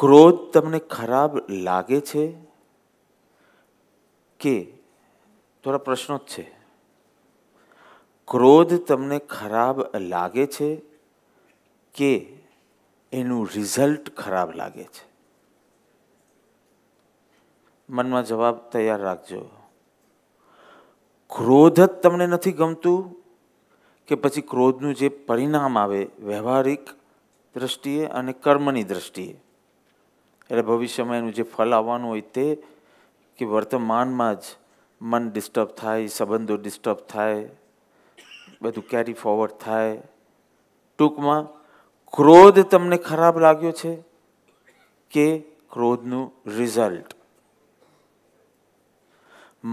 ક્રોધ તમને ખરાબ લાગે છે કે થોડા પ્રશ્નો જ છે ક્રોધ તમને ખરાબ લાગે છે કે એનું રિઝલ્ટ ખરાબ લાગે છે મનમાં જવાબ તૈયાર રાખજો ક્રોધ જ તમને નથી ગમતું કે પછી ક્રોધનું જે પરિણામ આવે વ્યવહારિક દ્રષ્ટિએ અને કર્મની દ્રષ્ટિએ એટલે ભવિષ્યમાં એનું જે ફળ આવવાનું હોય તે કે વર્તમાનમાં જ મન ડિસ્ટર્બ થાય સંબંધો ડિસ્ટર્બ થાય બધું કેરી ફોરવર્ડ થાય ટૂંકમાં ક્રોધ તમને ખરાબ લાગ્યો છે કે ક્રોધનું રિઝલ્ટ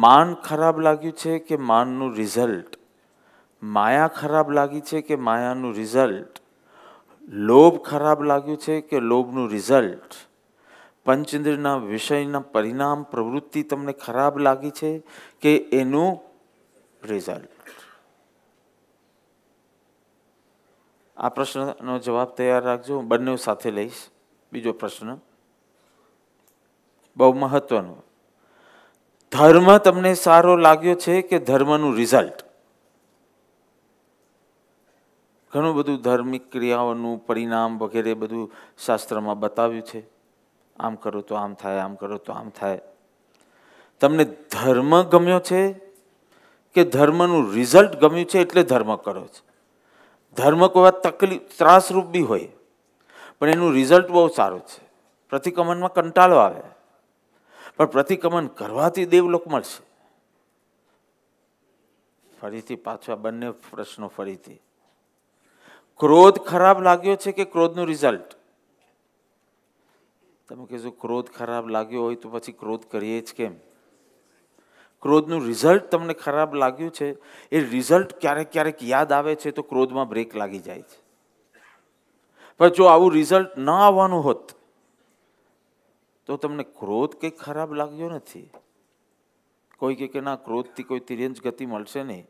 માન ખરાબ લાગ્યું છે કે માનનું રિઝલ્ટ માયા ખરાબ લાગી છે કે માયાનું રિઝલ્ટ લોભ ખરાબ લાગ્યું છે કે લોભનું રિઝલ્ટ પંચેન્દ્રના વિષયના પરિણામ પ્રવૃત્તિ તમને ખરાબ લાગી છે કે એનું રિઝલ્ટ આ પ્રશ્નનો જવાબ તૈયાર રાખજો હું બંને સાથે લઈશ બીજો પ્રશ્ન બહુ મહત્વનો ધર્મ તમને સારો લાગ્યો છે કે ધર્મનું રિઝલ્ટ ઘણું બધું ધાર્મિક ક્રિયાઓનું પરિણામ વગેરે બધું શાસ્ત્રમાં બતાવ્યું છે આમ કરું તો આમ થાય આમ કરો તો આમ થાય તમને ધર્મ ગમ્યો છે કે ધર્મનું રિઝલ્ટ ગમ્યું છે એટલે ધર્મ કરો છો ધર્મ કોઈ તકલીફ ત્રાસરૂપ બી હોય પણ એનું રિઝલ્ટ બહુ સારું છે પ્રતિક્રમણમાં કંટાળો આવે પણ પ્રતિક્રમણ કરવાથી દેવલોક મળશે ફરીથી પાછો આ બંને પ્રશ્નો ફરીથી ક્રોધ ખરાબ લાગ્યો છે કે ક્રોધનું રિઝલ્ટ તમે કહેશો ક્રોધ ખરાબ લાગ્યો હોય તો પછી ક્રોધ કરીએ જ કેમ ક્રોધનું રિઝલ્ટ તમને ખરાબ લાગ્યું છે એ રિઝલ્ટ ક્યારેક ક્યારેક યાદ આવે છે તો ક્રોધમાં બ્રેક લાગી જાય છે પણ જો આવું રિઝલ્ટ ન આવવાનું હોત તો તમને ક્રોધ કંઈક ખરાબ લાગ્યો નથી કોઈ કે ના ક્રોધથી કોઈ તિર્યંજ ગતિ મળશે નહીં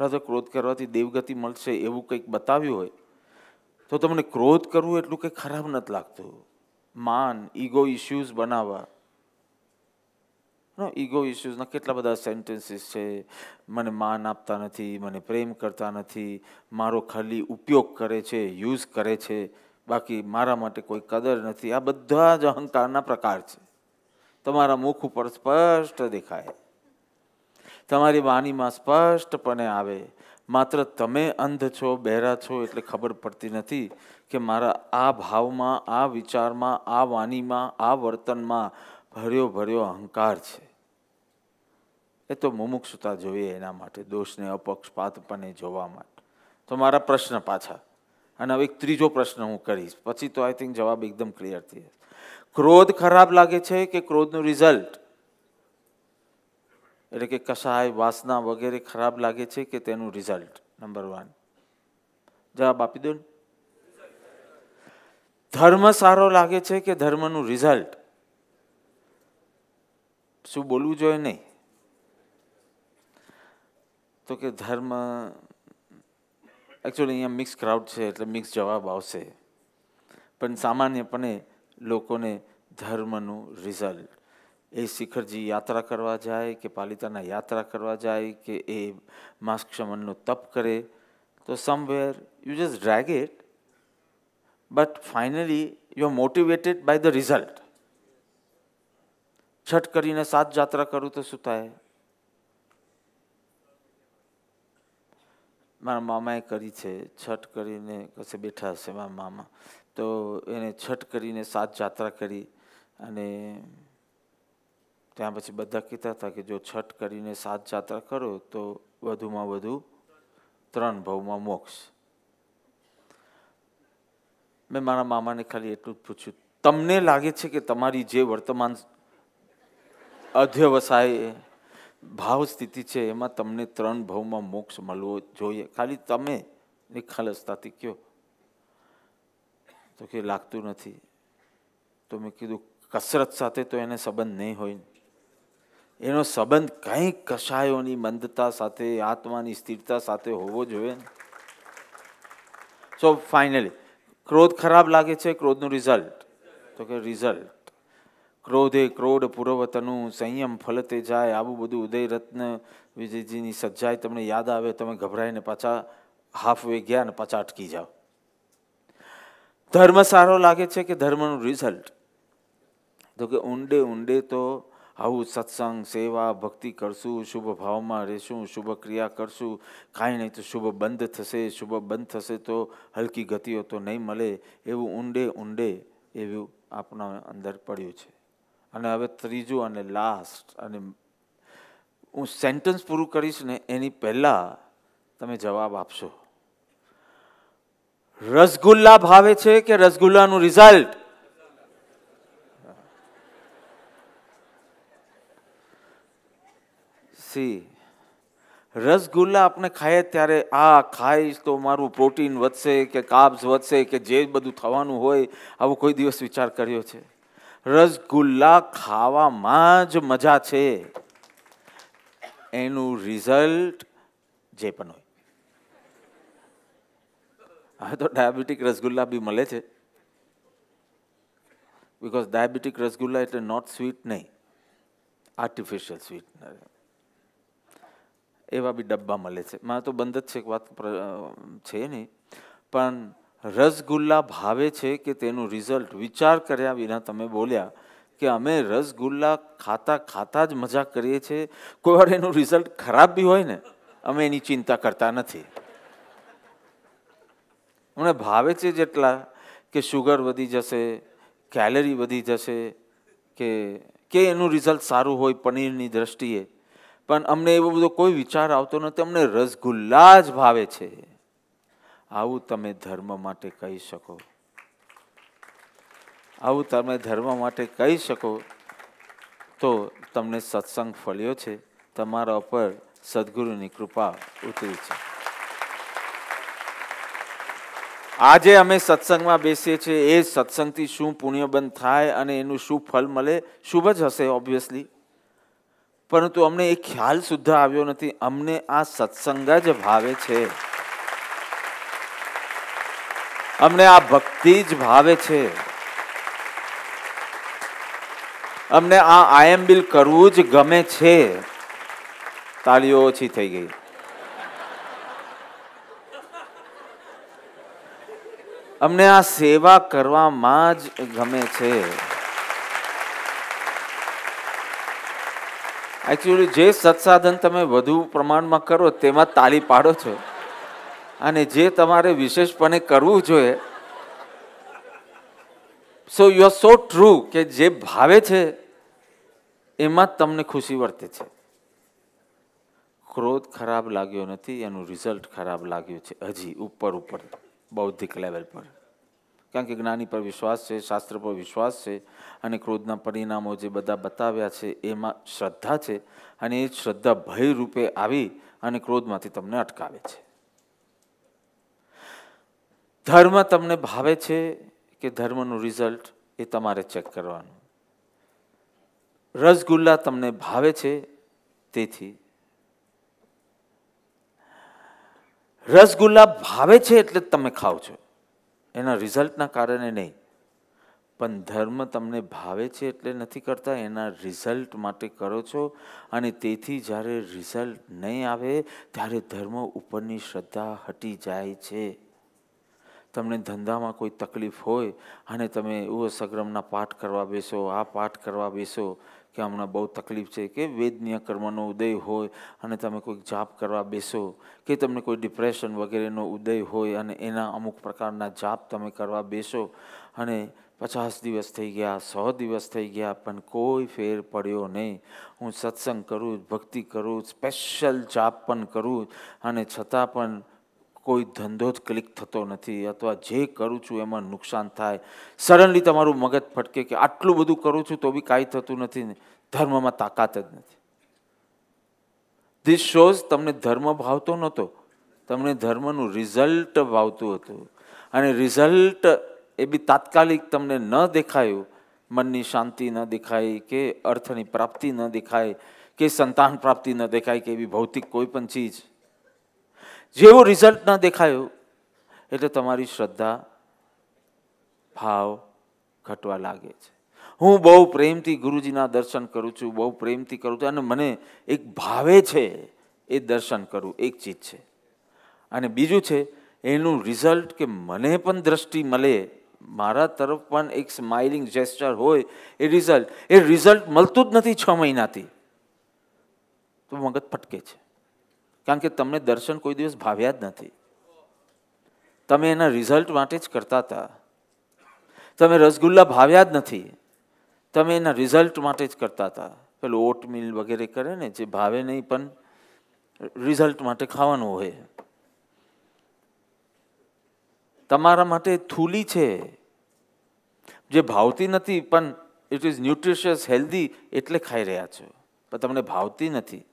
રાજા ક્રોધ કરવાથી દેવગતિ મળશે એવું કંઈક બતાવ્યું હોય તો તમને ક્રોધ કરવું એટલું કંઈ ખરાબ નથી લાગતું માન ઈગો ઇશ્યુઝ બનાવવા નો ઈગો ઇશ્યુઝના કેટલા બધા સેન્ટેન્સીસ છે મને માન આપતા નથી મને પ્રેમ કરતા નથી મારો ખાલી ઉપયોગ કરે છે યુઝ કરે છે બાકી મારા માટે કોઈ કદર નથી આ બધા જ અહંકારના પ્રકાર છે તમારા મુખ ઉપર સ્પષ્ટ દેખાય તમારી વાણીમાં સ્પષ્ટપણે આવે માત્ર તમે અંધ છો બહેરા છો એટલે ખબર પડતી નથી કે મારા આ ભાવમાં આ વિચારમાં આ વાણીમાં આ વર્તનમાં ભર્યો ભર્યો અહંકાર છે એ તો મુમુક્ષુતા જોઈએ એના માટે દોષને અપક્ષપાતપણે જોવા માટે તો મારા પ્રશ્ન પાછા અને હવે એક ત્રીજો પ્રશ્ન હું કરીશ પછી તો આઈ થિંક જવાબ એકદમ ક્લિયર થઈ જશે ક્રોધ ખરાબ લાગે છે કે ક્રોધનું રિઝલ્ટ એટલે કે કસાય વાસના વગેરે ખરાબ લાગે છે કે તેનું રિઝલ્ટ નંબર વન જવાબ આપી દો ને ધર્મ સારો લાગે છે કે ધર્મનું રિઝલ્ટ શું બોલવું જોઈએ નહીં તો કે ધર્મ એકચ્યુઅલી અહીંયા મિક્સ ક્રાઉડ છે એટલે મિક્સ જવાબ આવશે પણ સામાન્યપણે લોકોને ધર્મનું રિઝલ્ટ એ શિખરજી યાત્રા કરવા જાય કે પાલિતાના યાત્રા કરવા જાય કે એ માસ્કશમનનું તપ કરે તો somewhere you just drag it but finally you are motivated by the result છઠ કરીને સાત યાત્રા કરું તો શું થાય મારા મામાએ કરી છે છઠ કરીને કશે બેઠા હશે મારા મામા તો એને છઠ કરીને સાત યાત્રા કરી અને ત્યાં પછી બધા કહેતા હતા કે જો છઠ કરીને સાત જાત્રા કરો તો વધુમાં વધુ ત્રણ ભાવમાં મોક્ષ મેં મારા મામાને ખાલી એટલું જ પૂછ્યું તમને લાગે છે કે તમારી જે વર્તમાન અધ્યવસાય ભાવ સ્થિતિ છે એમાં તમને ત્રણ ભાવમાં મોક્ષ મળવો જોઈએ ખાલી તમે નિખાલસતાથી કયો તો કે લાગતું નથી તો મેં કીધું કસરત સાથે તો એને સંબંધ નહીં હોય એનો સંબંધ કંઈક કશાયોની મંદતા સાથે આત્માની સ્થિરતા સાથે હોવો જોઈએ સો ફાઇનલી ક્રોધ ખરાબ લાગે છે ક્રોધનું રિઝલ્ટ તો કે રિઝલ્ટ ક્રોધે ક્રોધ પૂર્વતનું સંયમ ફલતે જાય આવું બધું ઉદય રત્ન વિજયજીની સજ્જાઈ તમને યાદ આવે તમે ગભરાઈને પાછા હાફ વે ગયા અને પાછા અટકી જાઓ ધર્મ સારો લાગે છે કે ધર્મનું રિઝલ્ટ તો કે ઊંડે ઊંડે તો આવું સત્સંગ સેવા ભક્તિ કરશું શુભ ભાવમાં રહેશું શુભ ક્રિયા કરશું કાંઈ નહીં તો શુભ બંધ થશે શુભ બંધ થશે તો હલકી ગતિઓ તો નહીં મળે એવું ઊંડે ઊંડે એવું આપણા અંદર પડ્યું છે અને હવે ત્રીજું અને લાસ્ટ અને હું સેન્ટન્સ પૂરું કરીશ ને એની પહેલાં તમે જવાબ આપશો રસગુલ્લા ભાવે છે કે રસગુલ્લાનું રિઝલ્ટ નથી રસગુલ્લા આપણે ખાઈએ ત્યારે આ ખાઈશ તો મારું પ્રોટીન વધશે કે કાબ્સ વધશે કે જે બધું થવાનું હોય આવો કોઈ દિવસ વિચાર કર્યો છે રસગુલ્લા ખાવામાં જ મજા છે એનું રિઝલ્ટ જે પણ હોય હવે તો ડાયાબિટીક રસગુલ્લા બી મળે છે બિકોઝ ડાયાબિટીક રસગુલ્લા એટલે નોટ સ્વીટ નહીં આર્ટિફિશિયલ સ્વીટ સ્વીટનર એવા બી ડબ્બા મળે છે મારે તો બંધ જ છે એક વાત છે નહીં પણ રસગુલ્લા ભાવે છે કે તેનું રિઝલ્ટ વિચાર કર્યા વિના તમે બોલ્યા કે અમે રસગુલ્લા ખાતા ખાતા જ મજા કરીએ છીએ કોઈ વાર એનું રિઝલ્ટ ખરાબ બી હોય ને અમે એની ચિંતા કરતા નથી મને ભાવે છે જેટલા કે શુગર વધી જશે કેલરી વધી જશે કે કે એનું રિઝલ્ટ સારું હોય પનીરની દ્રષ્ટિએ પણ અમને એવો બધો કોઈ વિચાર આવતો નથી અમને રસગુલ્લા જ ભાવે છે આવું તમે ધર્મ માટે કહી શકો આવું તમે ધર્મ માટે કહી શકો તો તમને સત્સંગ ફળ્યો છે તમારા ઉપર સદગુરુની કૃપા ઉતરી છે આજે અમે સત્સંગમાં બેસીએ છીએ એ સત્સંગથી શું પુણ્યબંધ થાય અને એનું શું ફળ મળે શુભ જ હશે ઓબ્વિયસલી પરંતુ અમને એ ખ્યાલ સુદ્ધા આવ્યો નથી અમને આ સત્સંગ જ ભાવે છે અમને આ ભક્તિ જ ભાવે છે અમને આ આયમ્બિલ કરવું જ ગમે છે તાળીઓ ઓછી થઈ ગઈ અમને આ સેવા કરવામાં જ ગમે છે એકચ્યુઅલી જે સત્સાધન તમે વધુ પ્રમાણમાં કરો તેમાં તાળી પાડો છો અને જે તમારે વિશેષપણે કરવું જોઈએ so you are so true કે જે ભાવે છે એમાં તમને ખુશી વર્તે છે ક્રોધ ખરાબ લાગ્યો નથી એનું રિઝલ્ટ ખરાબ લાગ્યું છે હજી ઉપર ઉપર બૌદ્ધિક લેવલ પર કારણ કે જ્ઞાની પર વિશ્વાસ છે શાસ્ત્ર પર વિશ્વાસ છે અને ક્રોધના પરિણામો જે બધા બતાવ્યા છે એમાં શ્રદ્ધા છે અને એ શ્રદ્ધા ભય રૂપે આવી અને ક્રોધમાંથી તમને અટકાવે છે ધર્મ તમને ભાવે છે કે ધર્મનું રિઝલ્ટ એ તમારે ચેક કરવાનું રસગુલ્લા તમને ભાવે છે તેથી રસગુલ્લા ભાવે છે એટલે તમે ખાઓ છો એના રિઝલ્ટના કારણે નહીં પણ ધર્મ તમને ભાવે છે એટલે નથી કરતા એના રિઝલ્ટ માટે કરો છો અને તેથી જ્યારે રિઝલ્ટ નહીં આવે ત્યારે ધર્મ ઉપરની શ્રદ્ધા હટી જાય છે તમને ધંધામાં કોઈ તકલીફ હોય અને તમે એવું સગ્રમના પાઠ કરવા બેસો આ પાઠ કરવા બેસો કે હમણાં બહુ તકલીફ છે કે વેદનીય કર્મનો ઉદય હોય અને તમે કોઈક જાપ કરવા બેસો કે તમને કોઈ ડિપ્રેશન વગેરેનો ઉદય હોય અને એના અમુક પ્રકારના જાપ તમે કરવા બેસો અને પચાસ દિવસ થઈ ગયા સો દિવસ થઈ ગયા પણ કોઈ ફેર પડ્યો નહીં હું સત્સંગ કરું ભક્તિ કરું સ્પેશિયલ જાપ પણ કરું અને છતાં પણ કોઈ ધંધો જ ક્લિક થતો નથી અથવા જે કરું છું એમાં નુકસાન થાય સડનલી તમારું મગજ ફટકે કે આટલું બધું કરું છું તો બી કાંઈ થતું નથી ધર્મમાં તાકાત જ નથી ધીસ શોઝ તમને ધર્મ ભાવતો નહોતો તમને ધર્મનું રિઝલ્ટ ભાવતું હતું અને રિઝલ્ટ એ બી તાત્કાલિક તમને ન દેખાયું મનની શાંતિ ન દેખાય કે અર્થની પ્રાપ્તિ ન દેખાય કે સંતાન પ્રાપ્તિ ન દેખાય કે એવી ભૌતિક કોઈ પણ ચીજ જેવું રિઝલ્ટ ન દેખાયું એટલે તમારી શ્રદ્ધા ભાવ ઘટવા લાગે છે હું બહુ પ્રેમથી ગુરુજીના દર્શન કરું છું બહુ પ્રેમથી કરું છું અને મને એક ભાવે છે એ દર્શન કરવું એક ચીજ છે અને બીજું છે એનું રિઝલ્ટ કે મને પણ દ્રષ્ટિ મળે મારા તરફ પણ એક સ્માઇલિંગ જેસ્ચર હોય એ રિઝલ્ટ એ રિઝલ્ટ મળતું જ નથી છ મહિનાથી તો મગજ ફટકે છે કારણ કે તમને દર્શન કોઈ દિવસ ભાવ્યા જ નથી તમે એના રિઝલ્ટ માટે જ કરતા હતા તમે રસગુલ્લા ભાવ્યા જ નથી તમે એના રિઝલ્ટ માટે જ કરતા હતા પેલું ઓટમીલ વગેરે કરે ને જે ભાવે નહીં પણ રિઝલ્ટ માટે ખાવાનું હોય તમારા માટે થૂલી છે જે ભાવતી નથી પણ ઇટ ઇઝ ન્યુટ્રિશિયસ હેલ્ધી એટલે ખાઈ રહ્યા છો પણ તમને ભાવતી નથી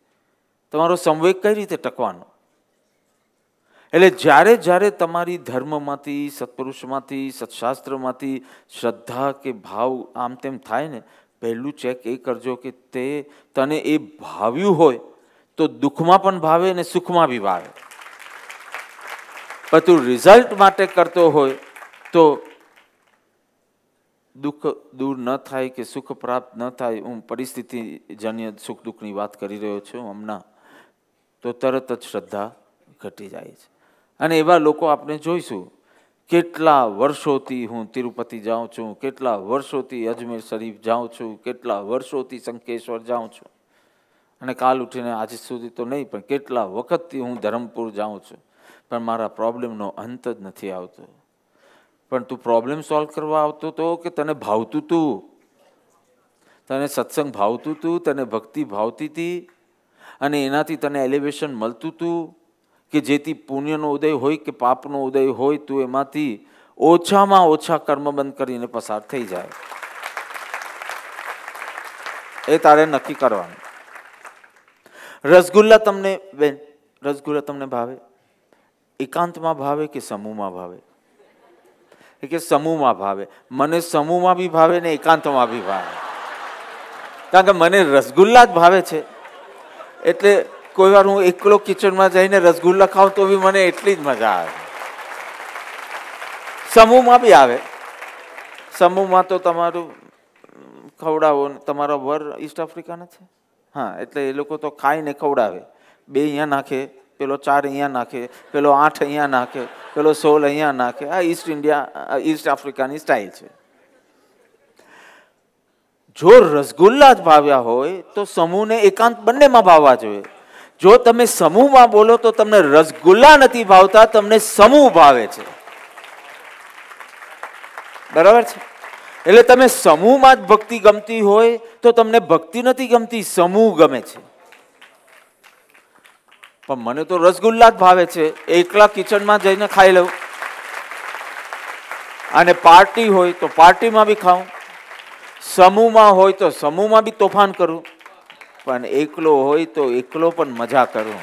તમારો સંવેગ કઈ રીતે ટકવાનો એટલે જ્યારે જ્યારે તમારી ધર્મમાંથી સત્પુરુષમાંથી સત્શાસ્ત્રમાંથી શ્રદ્ધા કે ભાવ આમ તેમ થાય ને પહેલું ચેક એ કરજો કે તે તને એ ભાવ્યું હોય તો દુઃખમાં પણ ભાવે ને સુખમાં બી ભાવે પણ તું રિઝલ્ટ માટે કરતો હોય તો દુઃખ દૂર ન થાય કે સુખ પ્રાપ્ત ન થાય હું પરિસ્થિતિજન્ય સુખ દુઃખની વાત કરી રહ્યો છું હમણાં તો તરત જ શ્રદ્ધા ઘટી જાય છે અને એવા લોકો આપણે જોઈશું કેટલા વર્ષોથી હું તિરુપતિ જાઉં છું કેટલા વર્ષોથી અજમેર શરીફ જાઉં છું કેટલા વર્ષોથી શંકેશ્વર જાઉં છું અને કાલ ઉઠીને આજ સુધી તો નહીં પણ કેટલા વખતથી હું ધરમપુર જાઉં છું પણ મારા પ્રોબ્લેમનો અંત જ નથી આવતો પણ તું પ્રોબ્લેમ સોલ્વ કરવા આવતો તો કે તને ભાવતું તું તને સત્સંગ ભાવતું તું તને ભક્તિ ભાવતી હતી અને એનાથી તને એલિવેશન મળતું હતું કે જેથી પુણ્યનો ઉદય હોય કે પાપનો ઉદય હોય તું એમાંથી ઓછામાં ઓછા કર્મ બંધ કરીને પસાર થઈ જાય એ તારે નક્કી કરવાનું રસગુલ્લા તમને બેન રસગુલ્લા તમને ભાવે એકાંતમાં ભાવે કે સમૂહમાં ભાવે કે સમૂહમાં ભાવે મને સમૂહમાં બી ભાવે ને એકાંતમાં બી ભાવે કારણ કે મને રસગુલ્લા જ ભાવે છે એટલે કોઈ વાર હું એકલો કિચનમાં જઈને રસગુલ્લા ખાઉં તો બી મને એટલી જ મજા આવે સમૂહમાં બી આવે સમૂહમાં તો તમારું ખવડાવો તમારો વર ઈસ્ટ આફ્રિકાના છે હા એટલે એ લોકો તો ખાઈને ખવડાવે બે અહીંયા નાખે પેલો ચાર અહીંયા નાખે પેલો આઠ અહીંયા નાખે પેલો સોળ અહીંયા નાખે આ ઈસ્ટ ઇન્ડિયા ઈસ્ટ આફ્રિકાની સ્ટાઇલ છે જો રસગુલ્લા જ ભાવ્યા હોય તો સમૂહને એકાંત બંનેમાં ભાવવા જોઈએ જો તમે સમૂહમાં બોલો તો તમને રસગુલ્લા નથી ભાવતા તમને સમૂહ ભાવે છે બરાબર છે એટલે તમે સમૂહમાં જ ભક્તિ ગમતી હોય તો તમને ભક્તિ નથી ગમતી સમૂહ ગમે છે પણ મને તો રસગુલ્લા જ ભાવે છે એકલા કિચનમાં જઈને ખાઈ લઉં અને પાર્ટી હોય તો પાર્ટીમાં બી ખાઉં સમૂહમાં હોય તો સમૂહમાં બી તોફાન કરું પણ એકલો હોય તો એકલો પણ મજા કરું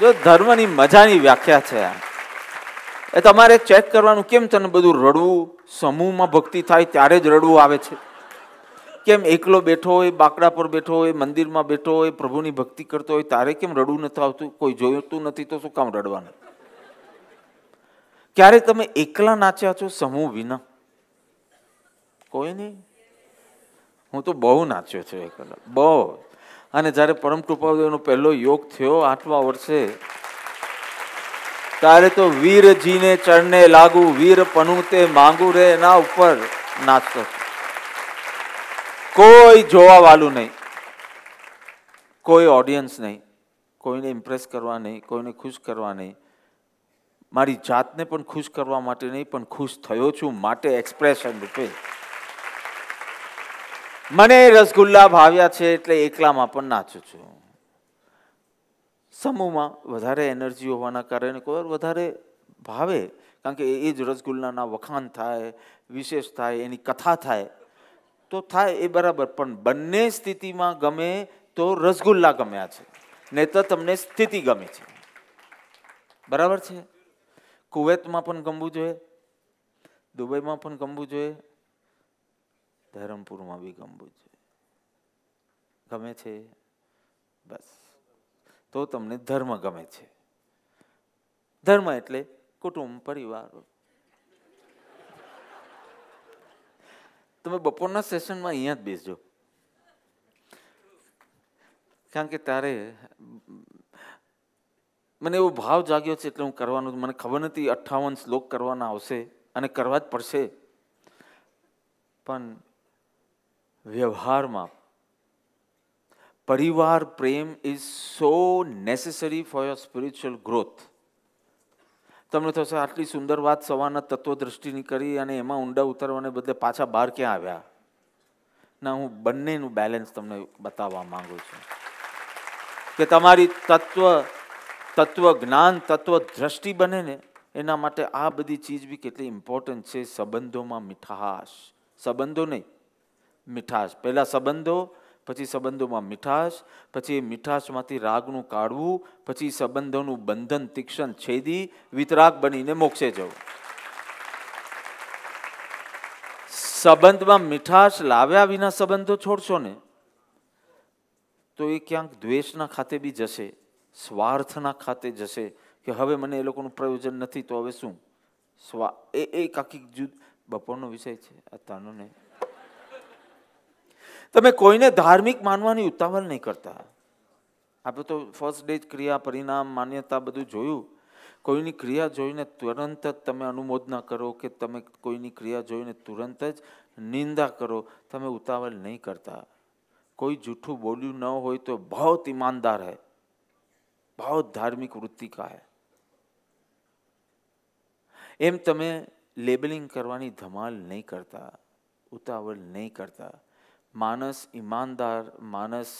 જો ધર્મની મજાની વ્યાખ્યા છે એ તમારે ચેક કરવાનું કેમ તને બધું રડવું સમૂહમાં ભક્તિ થાય ત્યારે જ રડવું આવે છે કેમ એકલો બેઠો હોય બાકડા પર બેઠો હોય મંદિરમાં બેઠો હોય પ્રભુની ભક્તિ કરતો હોય તારે કેમ રડવું નથી આવતું કોઈ જોયું નથી તો શું કામ રડવાનું ક્યારે તમે એકલા નાચ્યા છો સમૂહ વિના કોઈ નહીં હું તો બહુ નાચ્યો છું એકલા બહુ અને જ્યારે પરમ કૃપાદેવનો પહેલો યોગ થયો આઠમા વર્ષે ત્યારે તો વીરજીને ચરણે લાગુ વીર વીરપણું તે માંગુ રે એના ઉપર નાચતો કોઈ જોવા વાળું નહીં કોઈ ઓડિયન્સ નહીં કોઈને ઇમ્પ્રેસ કરવા નહીં કોઈને ખુશ કરવા નહીં મારી જાતને પણ ખુશ કરવા માટે નહીં પણ ખુશ થયો છું માટે એક્સપ્રેશન રૂપે મને રસગુલ્લા ભાવ્યા છે એટલે એકલામાં પણ નાચું છું સમૂહમાં વધારે એનર્જી હોવાના કારણે કોઈ વધારે ભાવે કારણ કે એ જ રસગુલ્લાના વખાણ થાય વિશેષ થાય એની કથા થાય તો થાય એ બરાબર પણ બંને સ્થિતિમાં ગમે તો રસગુલ્લા ગમ્યા છે નહીં તો તમને સ્થિતિ ગમે છે બરાબર છે કુવૈતમાં પણ ગમવું જોઈએ દુબઈમાં પણ ગમવું જોઈએ ધરમપુરમાં બી ગમવું જોઈએ ગમે છે બસ તો તમને ધર્મ ગમે છે ધર્મ એટલે કુટુંબ પરિવાર તમે બપોરના સેશનમાં અહીંયા જ બેસજો કારણ કે તારે મને એવો ભાવ જાગ્યો છે એટલે હું કરવાનું મને ખબર નથી અઠ્ઠાવન શ્લોક કરવાના આવશે અને કરવા જ પડશે પણ વ્યવહારમાં પરિવાર પ્રેમ is so necessary for your spiritual growth તમને થશે આટલી સુંદર વાત સવારના તત્વદ્રષ્ટિની કરી અને એમાં ઊંડા ઉતરવાને બદલે પાછા બહાર ક્યાં આવ્યા ના હું બંનેનું બેલેન્સ તમને બતાવવા માગું છું કે તમારી તત્વ તત્વ જ્ઞાન તત્વ દ્રષ્ટિ બને ને એના માટે આ બધી ચીજ બી કેટલી ઇમ્પોર્ટન્ટ છે સંબંધોમાં મીઠાશ સંબંધો નહીં મીઠાશ પહેલાં સંબંધો પછી સંબંધોમાં મીઠાશ પછી એ મીઠાશમાંથી રાગનું કાઢવું પછી સંબંધોનું બંધન તીક્ષણ છેદી વિતરાગ બનીને મોક્ષે જવું સંબંધમાં મીઠાશ લાવ્યા વિના સંબંધો છોડશો ને તો એ ક્યાંક દ્વેષના ખાતે બી જશે સ્વાર્થના ખાતે જશે કે હવે મને એ લોકોનું પ્રયોજન નથી તો હવે શું સ્વા એ એક આખી જુદ બપોરનો વિષય છે આ તાનુને તમે કોઈને ધાર્મિક માનવાની ઉતાવળ નહીં કરતા આપણે તો ફર્સ્ટ ડે જ ક્રિયા પરિણામ માન્યતા બધું જોયું કોઈની ક્રિયા જોઈને તુરંત જ તમે અનુમોદના કરો કે તમે કોઈની ક્રિયા જોઈને તુરંત જ નિંદા કરો તમે ઉતાવળ નહીં કરતા કોઈ જૂઠું બોલ્યું ન હોય તો બહુ ઈમાનદાર હૈ बहुत धार्मिक वृत्ति का એમ તમે લેબલિંગ કરવાની ધમાલ નહીં કરતા ઉતાવળ નહીં કરતા માણસ ઈમાનદાર માણસ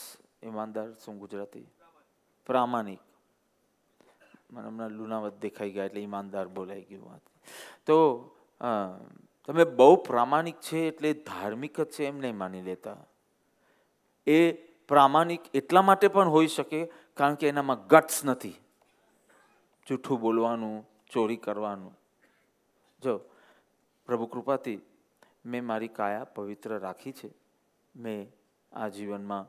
ઈમાનદાર શું ગુજરાતી પ્રામાણિક મને હમણાં લુનાવત દેખાઈ ગયા એટલે ઈમાનદાર બોલાઈ ગયું વાત તો તમે બહુ પ્રામાણિક છે એટલે ધાર્મિક જ છે એમ નહીં માની લેતા એ પ્રામાણિક એટલા માટે પણ હોઈ શકે કારણ કે એનામાં ગટ્સ નથી જૂઠું બોલવાનું ચોરી કરવાનું જો પ્રભુ કૃપાથી મેં મારી કાયા પવિત્ર રાખી છે મેં આ જીવનમાં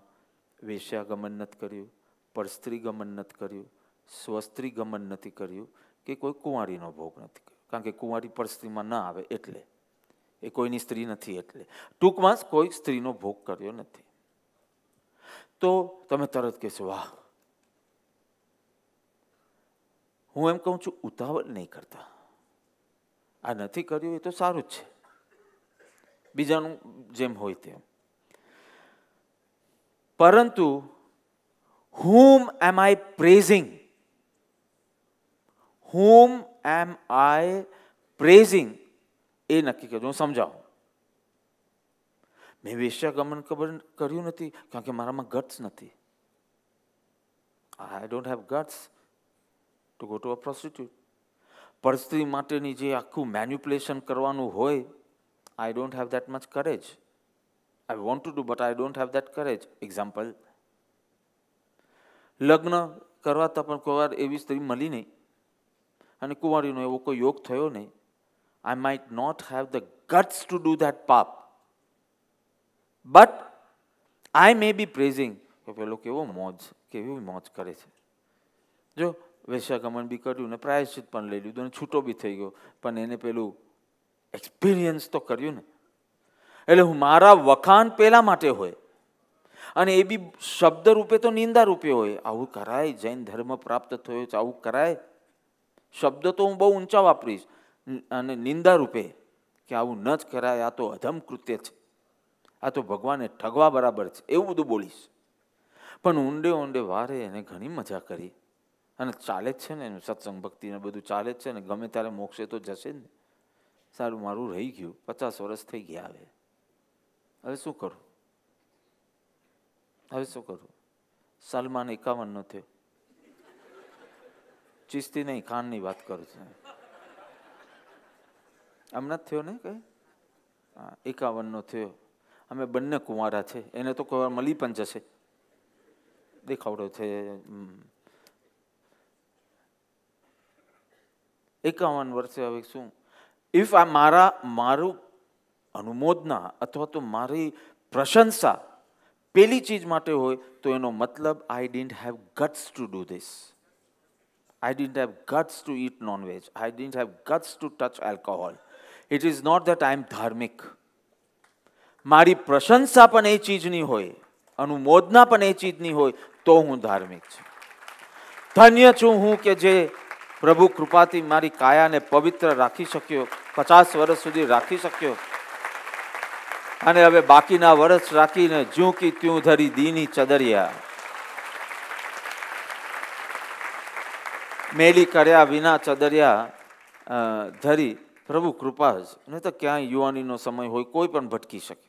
વેશ્યાગમન નથી કર્યું પરસ્ત્રી ગમન નથી કર્યું સ્વસ્ત્રી ગમન નથી કર્યું કે કોઈ કુંવારીનો ભોગ નથી કર્યો કારણ કે કુંવારી પરસ્ત્રીમાં ન આવે એટલે એ કોઈની સ્ત્રી નથી એટલે ટૂંકમાં કોઈ સ્ત્રીનો ભોગ કર્યો નથી તો તમે તરત કહેશો વાહ હું એમ કહું છું ઉતાવળ નહીં કરતા આ નથી કર્યું એ તો સારું જ છે બીજાનું જેમ હોય તેમ પરંતુ હુમ એમ આઈ પ્રેઝિંગ હુમ એમ આઈ પ્રેઝિંગ એ નક્કી કરજો હું સમજાવું મેં વેશ્યાગમન કર્યું નથી કારણ કે મારામાં ગટ્સ નથી I don't have guts to go to a prostitute પરિસ્થિતિ માટેની જે આખું મેન્યુપ્યુલેશન કરવાનું હોય I don't have that much courage I want to do but I don't have that courage example લગ્ન કરવાતા પણ કોઈ વાર એવી સ્ત્રી મળી નહીં અને કુંવારીનો એવો કોઈ યોગ થયો નહીં I might not have the guts to do that પાપ but I may be praising કે પેલો કેવો મોજ કેવી મોજ કરે છે જો વેશ્યાગમન બી કર્યું ને પ્રાયશ્ચિત પણ લઈ લીધું અને છૂટો બી થઈ ગયો પણ એને પેલું એક્સપિરિયન્સ તો કર્યું ને એટલે હું મારા વખાણ પહેલાં માટે હોય અને એ બી શબ્દ રૂપે તો નિંદા રૂપે હોય આવું કરાય જૈન ધર્મ પ્રાપ્ત થયો છે આવું કરાય શબ્દ તો હું બહુ ઊંચા વાપરીશ અને નિંદા રૂપે કે આવું ન જ કરાય આ તો અધમ કૃત્ય છે આ તો ભગવાને ઠગવા બરાબર છે એવું બધું બોલીશ પણ ઊંડે ઊંડે વારે એને ઘણી મજા કરી અને ચાલે જ છે ને એનું સત્સંગ ભક્તિને બધું ચાલે જ છે ને ગમે ત્યારે મોક્ષે તો જશે જ ને સારું મારું રહી ગયું પચાસ વર્ષ થઈ ગયા હવે હવે શું કરું હવે શું કરું સલમાન એકાવનનો થયો ચિસ્તી નહીં ખાનની વાત કરું છું હમણાં જ થયો ને કઈ હા એકાવનનો થયો અમે બંને કુંવારા છે એને તો કોઈ મળી પણ જશે દેખાવડો છે એકાવન વર્ષે હવે શું ઇફ આ મારા મારું અનુમોદના અથવા તો મારી પ્રશંસા પેલી ચીજ માટે હોય તો એનો મતલબ I didn't have guts to do this I didn't have guts to eat nonveg I didn't have guts to touch alcohol it is not that I am ધાર્મિક મારી પ્રશંસા પણ એ ચીજની હોય અનુમોદના પણ એ ચીજની હોય તો હું ધાર્મિક છું ધન્ય છું હું કે જે પ્રભુ કૃપાથી મારી કાયાને પવિત્ર રાખી શક્યો પચાસ વર્ષ સુધી રાખી શક્યો અને હવે બાકીના વર્ષ રાખીને જ્યું કી ત્યું ધરી દીની ચદરિયા મેલી કર્યા વિના ચદરિયા ધરી પ્રભુ કૃપા જ નહીં તો ક્યાંય યુવાનીનો સમય હોય કોઈ પણ ભટકી શકે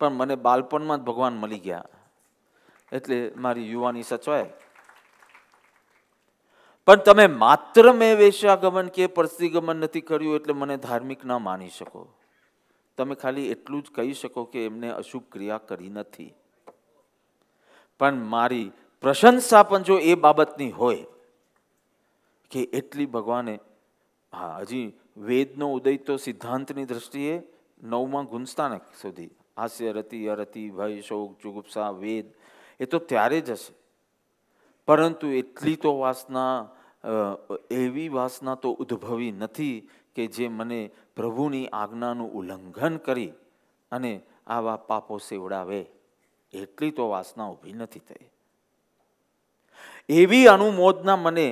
પણ મને બાળપણમાં જ ભગવાન મળી ગયા એટલે મારી યુવાની સચવાય પણ તમે માત્ર મેં વેશ્યાગમન કે પરસ્તીગમન નથી કર્યું એટલે મને ધાર્મિક ના માની શકો તમે ખાલી એટલું જ કહી શકો કે એમને અશુભ ક્રિયા કરી નથી પણ મારી પ્રશંસા પણ જો એ બાબતની હોય કે એટલી ભગવાને હા હજી વેદનો ઉદય તો સિદ્ધાંતની દ્રષ્ટિએ નવમાં ગુંજતા ને સુધી હાસ્ય રતિ અરતિ ભય શોક ચુગુપ્સા વેદ એ તો ત્યારે જ હશે પરંતુ એટલી તો વાસના એવી વાસના તો ઉદ્ભવી નથી કે જે મને પ્રભુની આજ્ઞાનું ઉલ્લંઘન કરી અને આવા પાપો સેવડાવે એટલી તો વાસના ઊભી નથી થઈ એવી અનુમોદના મને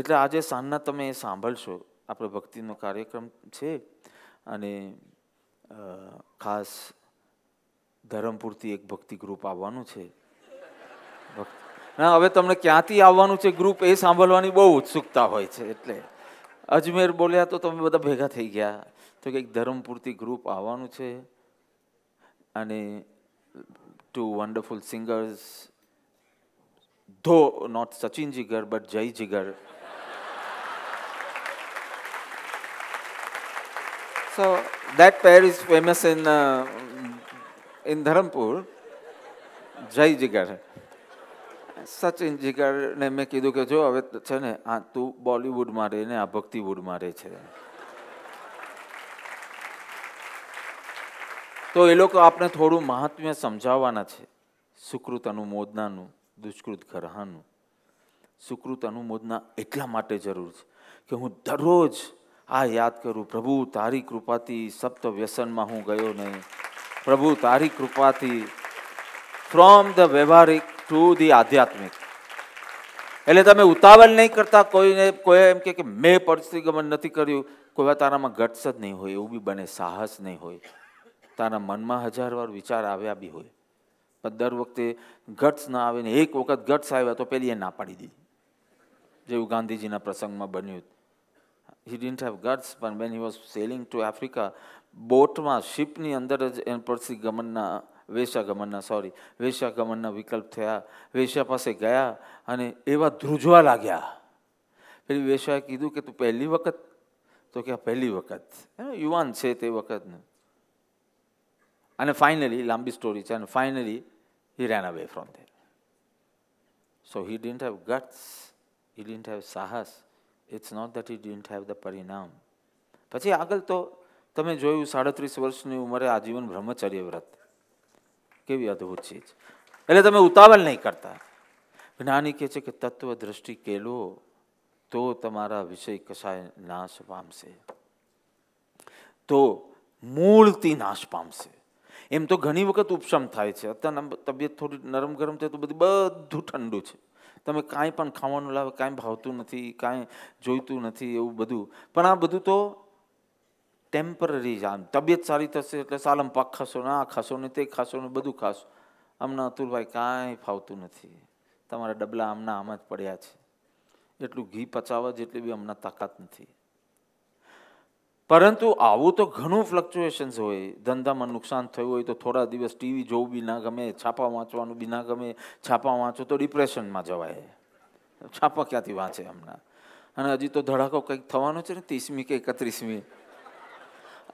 એટલે આજે સાંજના તમે સાંભળશો આપણે ભક્તિનો કાર્યક્રમ છે અને ખાસ ધરમપુરથી એક ભક્તિ ગ્રુપ આવવાનું છે ના હવે તમને ક્યાંથી આવવાનું છે ગ્રુપ એ સાંભળવાની બહુ ઉત્સુકતા હોય છે એટલે અજમેર બોલ્યા તો તમે બધા ભેગા થઈ ગયા તો કંઈક ધરમપુરથી ગ્રુપ આવવાનું છે અને two wonderful singers though not Sachin Jigar but Jay Jigar so that pair is famous in in Dharampur Jay Jigar Sachin જીગરને મેં કીધું કે જો હવે છે ને આ તું બોલિવૂડમાં રહે ને આ ભક્તિવૂડમાં રહે છે તો એ લોકો આપણે થોડું મહાત્મ્ય સમજાવવાના છે સુકૃત અનુમોદનાનું દુષ્કૃત ગ્રહાનું સુકૃત અનુમોદના એટલા માટે જરૂર છે કે હું દરરોજ આ યાદ કરું પ્રભુ તારી કૃપાથી સપ્ત વ્યસનમાં હું ગયો નહીં પ્રભુ તારી કૃપાથી ફ્રોમ ધ વ્યવહારિક ટુ ધી આધ્યાત્મિક એટલે તમે ઉતાવળ નહીં કરતા કોઈને કોઈ એમ કે મેં પરસ્તિગમન નથી કર્યું કોઈ વાર તારામાં ગટ્સ જ નહીં હોય એવું બી બને સાહસ નહીં હોય તારા મનમાં હજાર વાર વિચાર આવ્યા બી હોય પણ દર વખતે ગટ્સ ના આવે ને એક વખત ગટ્સ આવ્યા તો પેલી એ ના પાડી દીધી જેવું ગાંધીજીના પ્રસંગમાં બન્યું હી didn't have ગટ્સ પણ when he was sailing to Africa, બોટમાં શિપની અંદર જ એન પરથી ગમનના વેશ્યાગમનના સોરી વેશ્યાગમનના વિકલ્પ થયા વેશ્યા પાસે ગયા અને એવા ધ્રુજવા લાગ્યા પેલી વેશ્યાએ કીધું કે તું પહેલી વખત તો કે પહેલી વખત યુવાન છે તે વખતનું અને ફાઇનલી લાંબી સ્ટોરી છે અને finally he ran away from there so he didn't have guts he didn't have સાહસ it's not that he didn't have the પરિણામ પછી આગળ તો તમે જોયું સાડત્રીસ વર્ષની ઉંમરે આજીવન બ્રહ્મચર્ય વ્રત કેવી અદ્ભુત ચીજ એટલે તમે ઉતાવળ નહીં કરતા જ્ઞાની કહે છે કે તત્વ દ્રષ્ટિ કેલો તો તમારા વિષય કશાય નાશ પામશે તો મૂળથી નાશ પામશે એમ તો ઘણી વખત ઉપશમ થાય છે અત્યારના તબિયત થોડી નરમ ગરમ થાય તો બધું બધું ઠંડુ છે તમે કાંઈ પણ ખાવાનું લાવે કાંઈ ભાવતું નથી કાંઈ જોઈતું નથી એવું બધું પણ આ બધું તો ટેમ્પરરી જ આમ તબિયત સારી થશે એટલે સાલમ પાક ખાશો ને આ ખાશો ને તે ખાશો ને બધું ખાશો હમણાં અતુલભાઈ કાંઈ ફાવતું નથી તમારા ડબલા હમણાં આમ જ પડ્યા છે એટલું ઘી પચાવવા જેટલી બી હમણાં તાકાત નથી પરંતુ આવું તો ઘણું ફ્લક્ચ્યુએશન્સ હોય ધંધામાં નુકસાન થયું હોય તો થોડા દિવસ ટીવી જોવું બી ના ગમે છાપા વાંચવાનું બી ના ગમે છાપા વાંચો તો ડિપ્રેશનમાં જવાય છાપા ક્યાંથી વાંચે હમણાં અને હજી તો ધડાકો કંઈક થવાનો છે ને ત્રીસમી કે એકત્રીસમી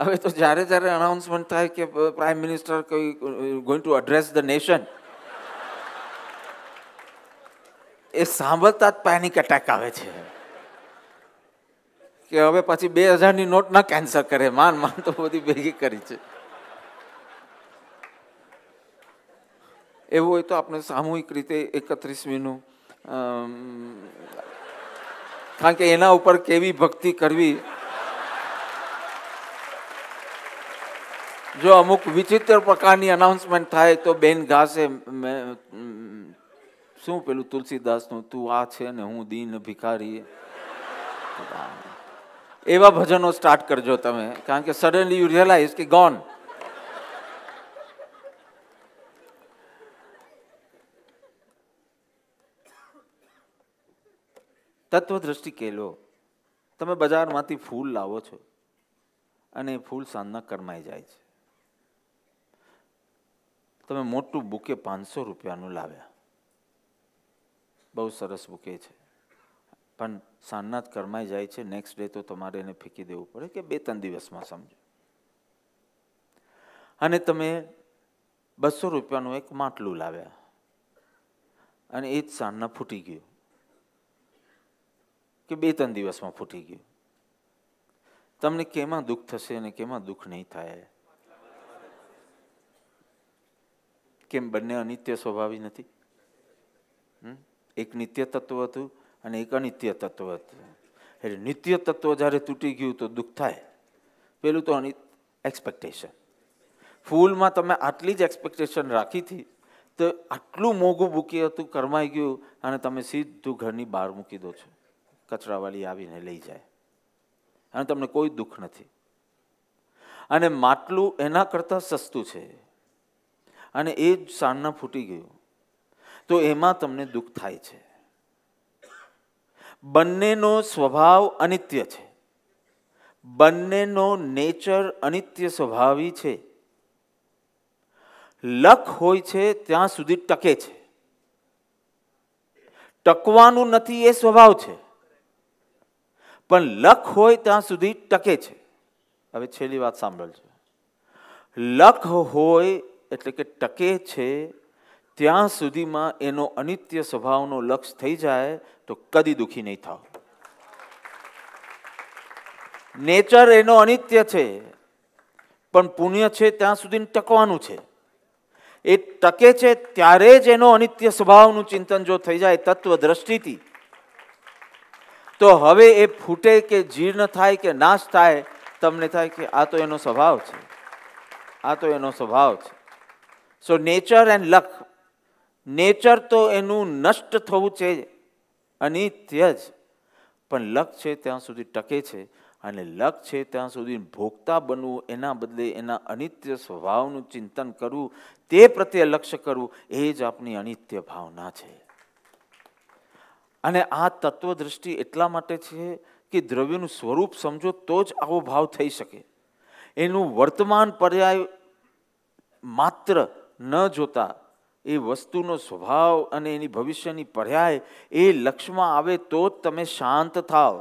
હવે તો જ્યારે જ્યારે અનાઉન્સમેન્ટ થાય કે પ્રાઇમ મિનિસ્ટર કઈ going to address the nation એ સાંભળતા જ પેનિક અટેક આવે છે કે હવે પછી બે હજારની નોટ ના કેન્સલ કરે માન માન તો બધી ભેગી કરી છે એવું હોય તો આપણે સામૂહિક રીતે એકત્રીસમીનું કારણ કે એના ઉપર કેવી ભક્તિ કરવી જો અમુક વિચિત્ર પ્રકારની અનાઉન્સમેન્ટ થાય તો બેન ઘાસે શું પેલું તુલસીદાસનું તું આ છે ને હું દીન ભિખારી એવા ભજનો સ્ટાર્ટ કરજો તમે કારણ કે સડનલી યુ રિયલાઇઝ કે ગોન તત્વદ્રષ્ટિ કેલો તમે બજારમાંથી ફૂલ લાવો છો અને એ ફૂલ સાંજના કરમાઈ જાય છે તમે મોટું બુકે પાંચસો રૂપિયાનું લાવ્યા બહુ સરસ બુકે છે પણ સાંજના જ કરમાઈ જાય છે નેક્સ્ટ ડે તો તમારે એને ફેંકી દેવું પડે કે બે ત્રણ દિવસમાં સમજો અને તમે બસો રૂપિયાનું એક માટલું લાવ્યા અને એ જ સાંજના ફૂટી ગયું કે બે ત્રણ દિવસમાં ફૂટી ગયું તમને કેમાં દુઃખ થશે અને કેમાં દુઃખ નહીં થાય કેમ બંને અનિત્ય સ્વભાવી નથી એક નિત્ય તત્વ હતું અને એક અનિત્ય તત્વ હતું એટલે નિત્ય તત્વ જ્યારે તૂટી ગયું તો દુઃખ થાય પેલું તો અનિત એક્સપેક્ટેશન ફૂલમાં તમે આટલી જ એક્સપેક્ટેશન રાખી હતી તો આટલું મોંઘું મૂકી હતું કરમાઈ ગયું અને તમે સીધું ઘરની બહાર મૂકી દો છો કચરાવાળી આવીને લઈ જાય અને તમને કોઈ દુઃખ નથી અને માટલું એના કરતાં સસ્તું છે અને એ જ સાણના ફૂટી ગયું તો એમાં તમને દુઃખ થાય છે બંનેનો સ્વભાવ અનિત્ય છે બંનેનો નેચર અનિત્ય સ્વભાવી છે લખ હોય છે ત્યાં સુધી ટકે છે ટકવાનું નથી એ સ્વભાવ છે પણ લખ હોય ત્યાં સુધી ટકે છે હવે છેલ્લી વાત સાંભળજો લખ હોય એટલે કે ટકે છે ત્યાં સુધીમાં એનો અનિત્ય સ્વભાવનો લક્ષ્ય થઈ જાય તો કદી દુઃખી નહીં થાવ નેચર એનો અનિત્ય છે પણ પુણ્ય છે ત્યાં સુધી ટકવાનું છે એ ટકે છે ત્યારે જ એનો અનિત્ય સ્વભાવનું ચિંતન જો થઈ જાય તત્વ દ્રષ્ટિથી તો હવે એ ફૂટે કે જીર્ણ થાય કે નાશ થાય તમને થાય કે આ તો એનો સ્વભાવ છે આ તો એનો સ્વભાવ છે so nature and luck nature તો એનું નષ્ટ થવું છે અનિત્ય જ પણ લક છે ત્યાં સુધી ટકે છે અને લક છે ત્યાં સુધી ભોગતા બનવું એના બદલે એના અનિત્ય સ્વભાવનું ચિંતન કરવું તે પ્રત્યે લક્ષ્ય કરવું એ જ આપણી અનિત્ય ભાવના છે અને આ તત્વદૃષ્ટિ એટલા માટે છે કે દ્રવ્યનું સ્વરૂપ સમજો તો જ આવો ભાવ થઈ શકે એનું વર્તમાન પર્યાય માત્ર ન જોતા એ વસ્તુનો સ્વભાવ અને એની ભવિષ્યની પર્યાય એ લક્ષમાં આવે તો જ તમે શાંત થાવ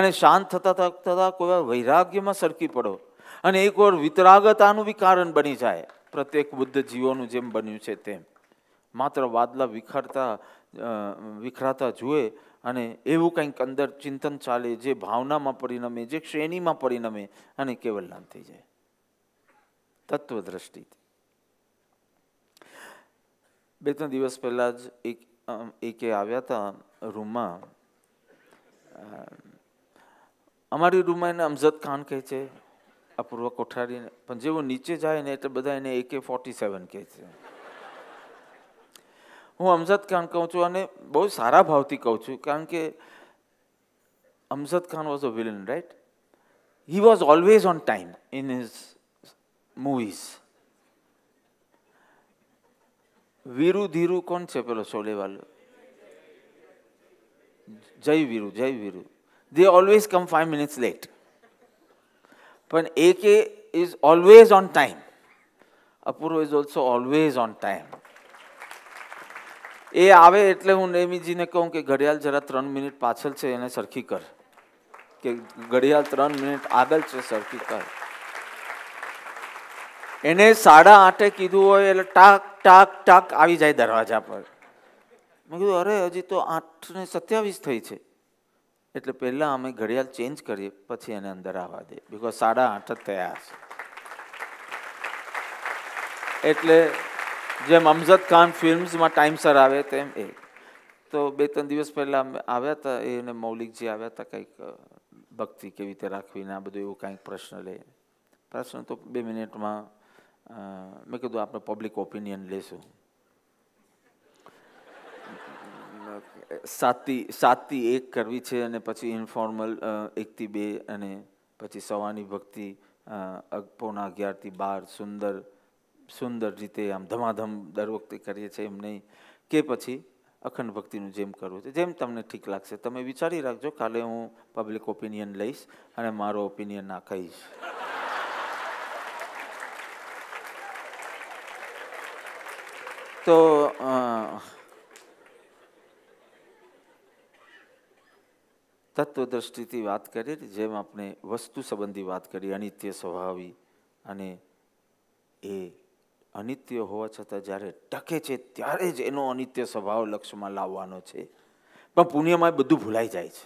અને શાંત થતાં થતાં કોઈ વૈરાગ્યમાં સરકી પડો અને એક વાર વિતરાગતાનું બી કારણ બની જાય પ્રત્યેક બુદ્ધ જીવોનું જેમ બન્યું છે તેમ માત્ર વાદલા વિખરતા વિખરાતા જુએ અને એવું કંઈક અંદર ચિંતન ચાલે જે ભાવનામાં પરિણમે જે શ્રેણીમાં પરિણમે અને કેવલ નામ થઈ જાય તત્વદ્રષ્ટિથી બે ત્રણ દિવસ પહેલાં જ એક એકે આવ્યા હતા રૂમમાં અમારી રૂમમાં એને અમઝદ ખાન કહે છે આ પૂર્વ કોઠારીને પણ જેવો નીચે જાય ને એટલે બધા એને એકે ફોર્ટી સેવન કહે છે હું અમઝદ ખાન કહું છું અને બહુ સારા ભાવથી કહું છું કારણ કે Amjad Khan was a villain right he was always on time in his movies Veeru Dhiru કોણ છે પેલો Sholay Jay Veeru Jay Veeru they always come five minutes late પણ એ કે is always on time Apurva is also always on time એ આવે એટલે હું નેમીજીને કહું કે ઘડિયાળ જરા ત્રણ મિનિટ પાછળ છે એને સરખી કર કે ઘડિયાળ ત્રણ મિનિટ આગળ છે સરખી કર એને સાડા આઠે કીધું હોય એટલે ટાક ટાક ટાક આવી જાય દરવાજા પર મેં કીધું અરે હજી તો આઠ ને સત્યાવીસ થઈ છે એટલે પહેલાં અમે ઘડિયાળ ચેન્જ કરીએ પછી એને અંદર આવવા દઈએ બિકોઝ સાડા આઠ જ થયા છે એટલે જેમ અમઝદ ખાન ફિલ્મ્સમાં ટાઈમસર આવે તેમ એ તો બે ત્રણ દિવસ પહેલાં અમે આવ્યા હતા એને મૌલિકજી આવ્યા હતા કંઈક ભક્તિ કેવી રીતે રાખવી ને આ બધું એવું કાંઈક પ્રશ્ન લે પ્રશ્ન તો બે મિનિટમાં મેં કીધું આપણે પબ્લિક ઓપિનિયન લેશું સાતથી સાતથી એક કરવી છે અને પછી ઇન્ફોર્મલ એકથી બે અને પછી સવાની ભક્તિ પોણા અગિયારથી બાર સુંદર સુંદર રીતે આમ ધમાધમ દર વખતે કરીએ છીએ એમ નહીં કે પછી અખંડ ભક્તિનું જેમ કરવું છે જેમ તમને ઠીક લાગશે તમે વિચારી રાખજો કાલે હું પબ્લિક ઓપિનિયન લઈશ અને મારો ઓપિનિયન આ કહીશ તો તત્વ દ્રષ્ટિથી વાત કરી જેમ આપણે વસ્તુ સંબંધી વાત કરી અનિત્ય સ્વભાવી અને એ અનિત્ય હોવા છતાં જ્યારે ટકે છે ત્યારે જ એનો અનિત્ય સ્વભાવ લક્ષ્યમાં લાવવાનો છે પણ પુણ્યમાં બધું ભૂલાઈ જાય છે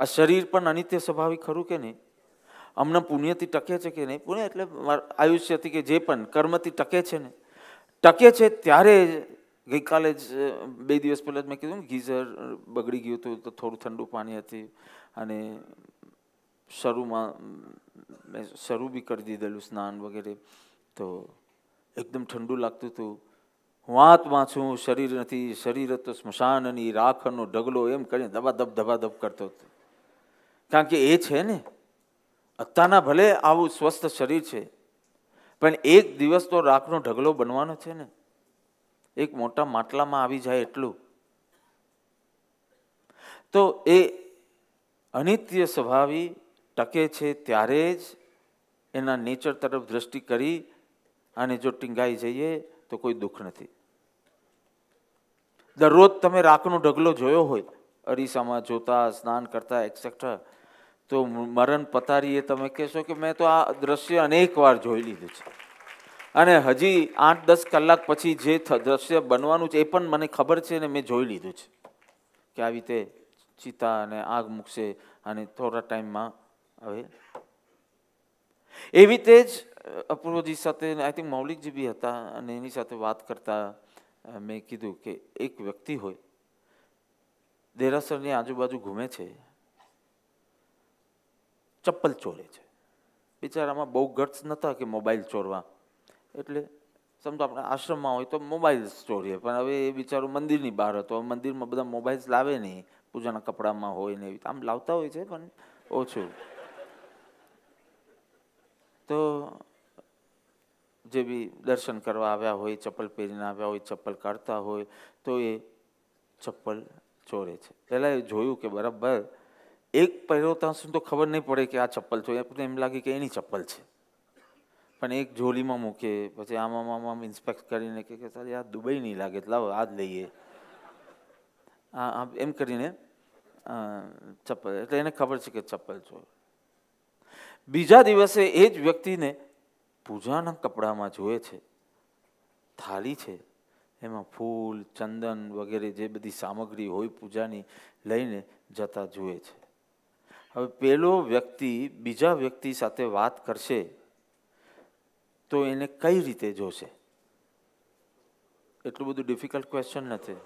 આ શરીર પણ અનિત્ય સ્વભાવી ખરું કે નહીં હમણાં પુણ્યથી ટકે છે કે નહીં પુણ્ય એટલે આયુષ્યથી કે જે પણ કર્મથી ટકે છે ને ટકે છે ત્યારે ગઈકાલે જ બે દિવસ પહેલાં જ મેં કીધું ગીઝર બગડી ગયું હતું તો થોડું ઠંડુ પાણી હતી અને શરૂમાં મેં શરૂ બી કરી દીધેલું સ્નાન વગેરે તો એકદમ ઠંડુ લાગતું હતું હું આત્મા છું શરીર નથી શરીર તો સ્મશાનની રાખનો ઢગલો એમ કરીને ધબાધબ ધબાધબ કરતો હતો કારણ કે એ છે ને અત્યારના ભલે આવું સ્વસ્થ શરીર છે પણ એક દિવસ તો રાખનો ઢગલો બનવાનો છે ને એક મોટા માટલામાં આવી જાય એટલું તો એ અનિત્ય સ્વભાવી ટકે છે ત્યારે જ એના નેચર તરફ દ્રષ્ટિ કરી અને જો ટીંગાઈ જઈએ તો કોઈ દુઃખ નથી દરરોજ તમે રાખનો ઢગલો જોયો હોય અરીસામાં જોતા સ્નાન કરતા એક્સેટ્રા તો મરણ પતારીએ તમે કહેશો કે મેં તો આ દ્રશ્ય અનેક વાર જોઈ લીધું છે અને હજી આઠ દસ કલાક પછી જે દ્રશ્ય બનવાનું છે એ પણ મને ખબર છે ને મેં જોઈ લીધું છે કે આવી રીતે ચિતા અને આગ મૂકશે અને થોડા ટાઈમમાં હવે એવી રીતે જ અપૂર્વજી સાથે આઈ થિંક મૌલિકજી બી હતા અને એની સાથે વાત કરતા મેં કીધું કે એક વ્યક્તિ હોય દેરાસરની આજુબાજુ ઘૂમે છે ચપ્પલ ચોરે છે બિચારામાં બહુ ગટ્સ નહોતા કે મોબાઈલ ચોરવા એટલે સમજો આપણે આશ્રમમાં હોય તો મોબાઈલ ચોરીએ પણ હવે એ બિચારો મંદિરની બહાર હતો મંદિરમાં બધા મોબાઈલ્સ લાવે નહીં પૂજાના કપડામાં હોય ને એવી આમ લાવતા હોય છે પણ ઓછું તો જે બી દર્શન કરવા આવ્યા હોય ચપ્પલ પહેરીને આવ્યા હોય ચપ્પલ કાઢતા હોય તો એ ચપ્પલ ચોરે છે પહેલાં એ જોયું કે બરાબર એક પહેરોતા ત્યાં તો ખબર નહીં પડે કે આ ચપ્પલ છો એ એમ લાગે કે એની ચપ્પલ છે પણ એક જોલીમાં મૂકે પછી આમ આમામ ઇન્સ્પેક્ટ કરીને કે સારી આ દુબઈ નહીં લાગે લાવો આ જ લઈએ આ એમ કરીને ચપ્પલ એટલે એને ખબર છે કે ચપ્પલ છો બીજા દિવસે એ જ વ્યક્તિને પૂજાના કપડામાં જોએ છે થાળી છે એમાં ફૂલ ચંદન વગેરે જે બધી સામગ્રી હોય પૂજાની લઈને જતા જુએ છે હવે પેલો વ્યક્તિ બીજા વ્યક્તિ સાથે વાત કરશે તો એને કઈ રીતે જોશે એટલું બધું ડિફિકલ્ટ ક્વેશ્ચન નથી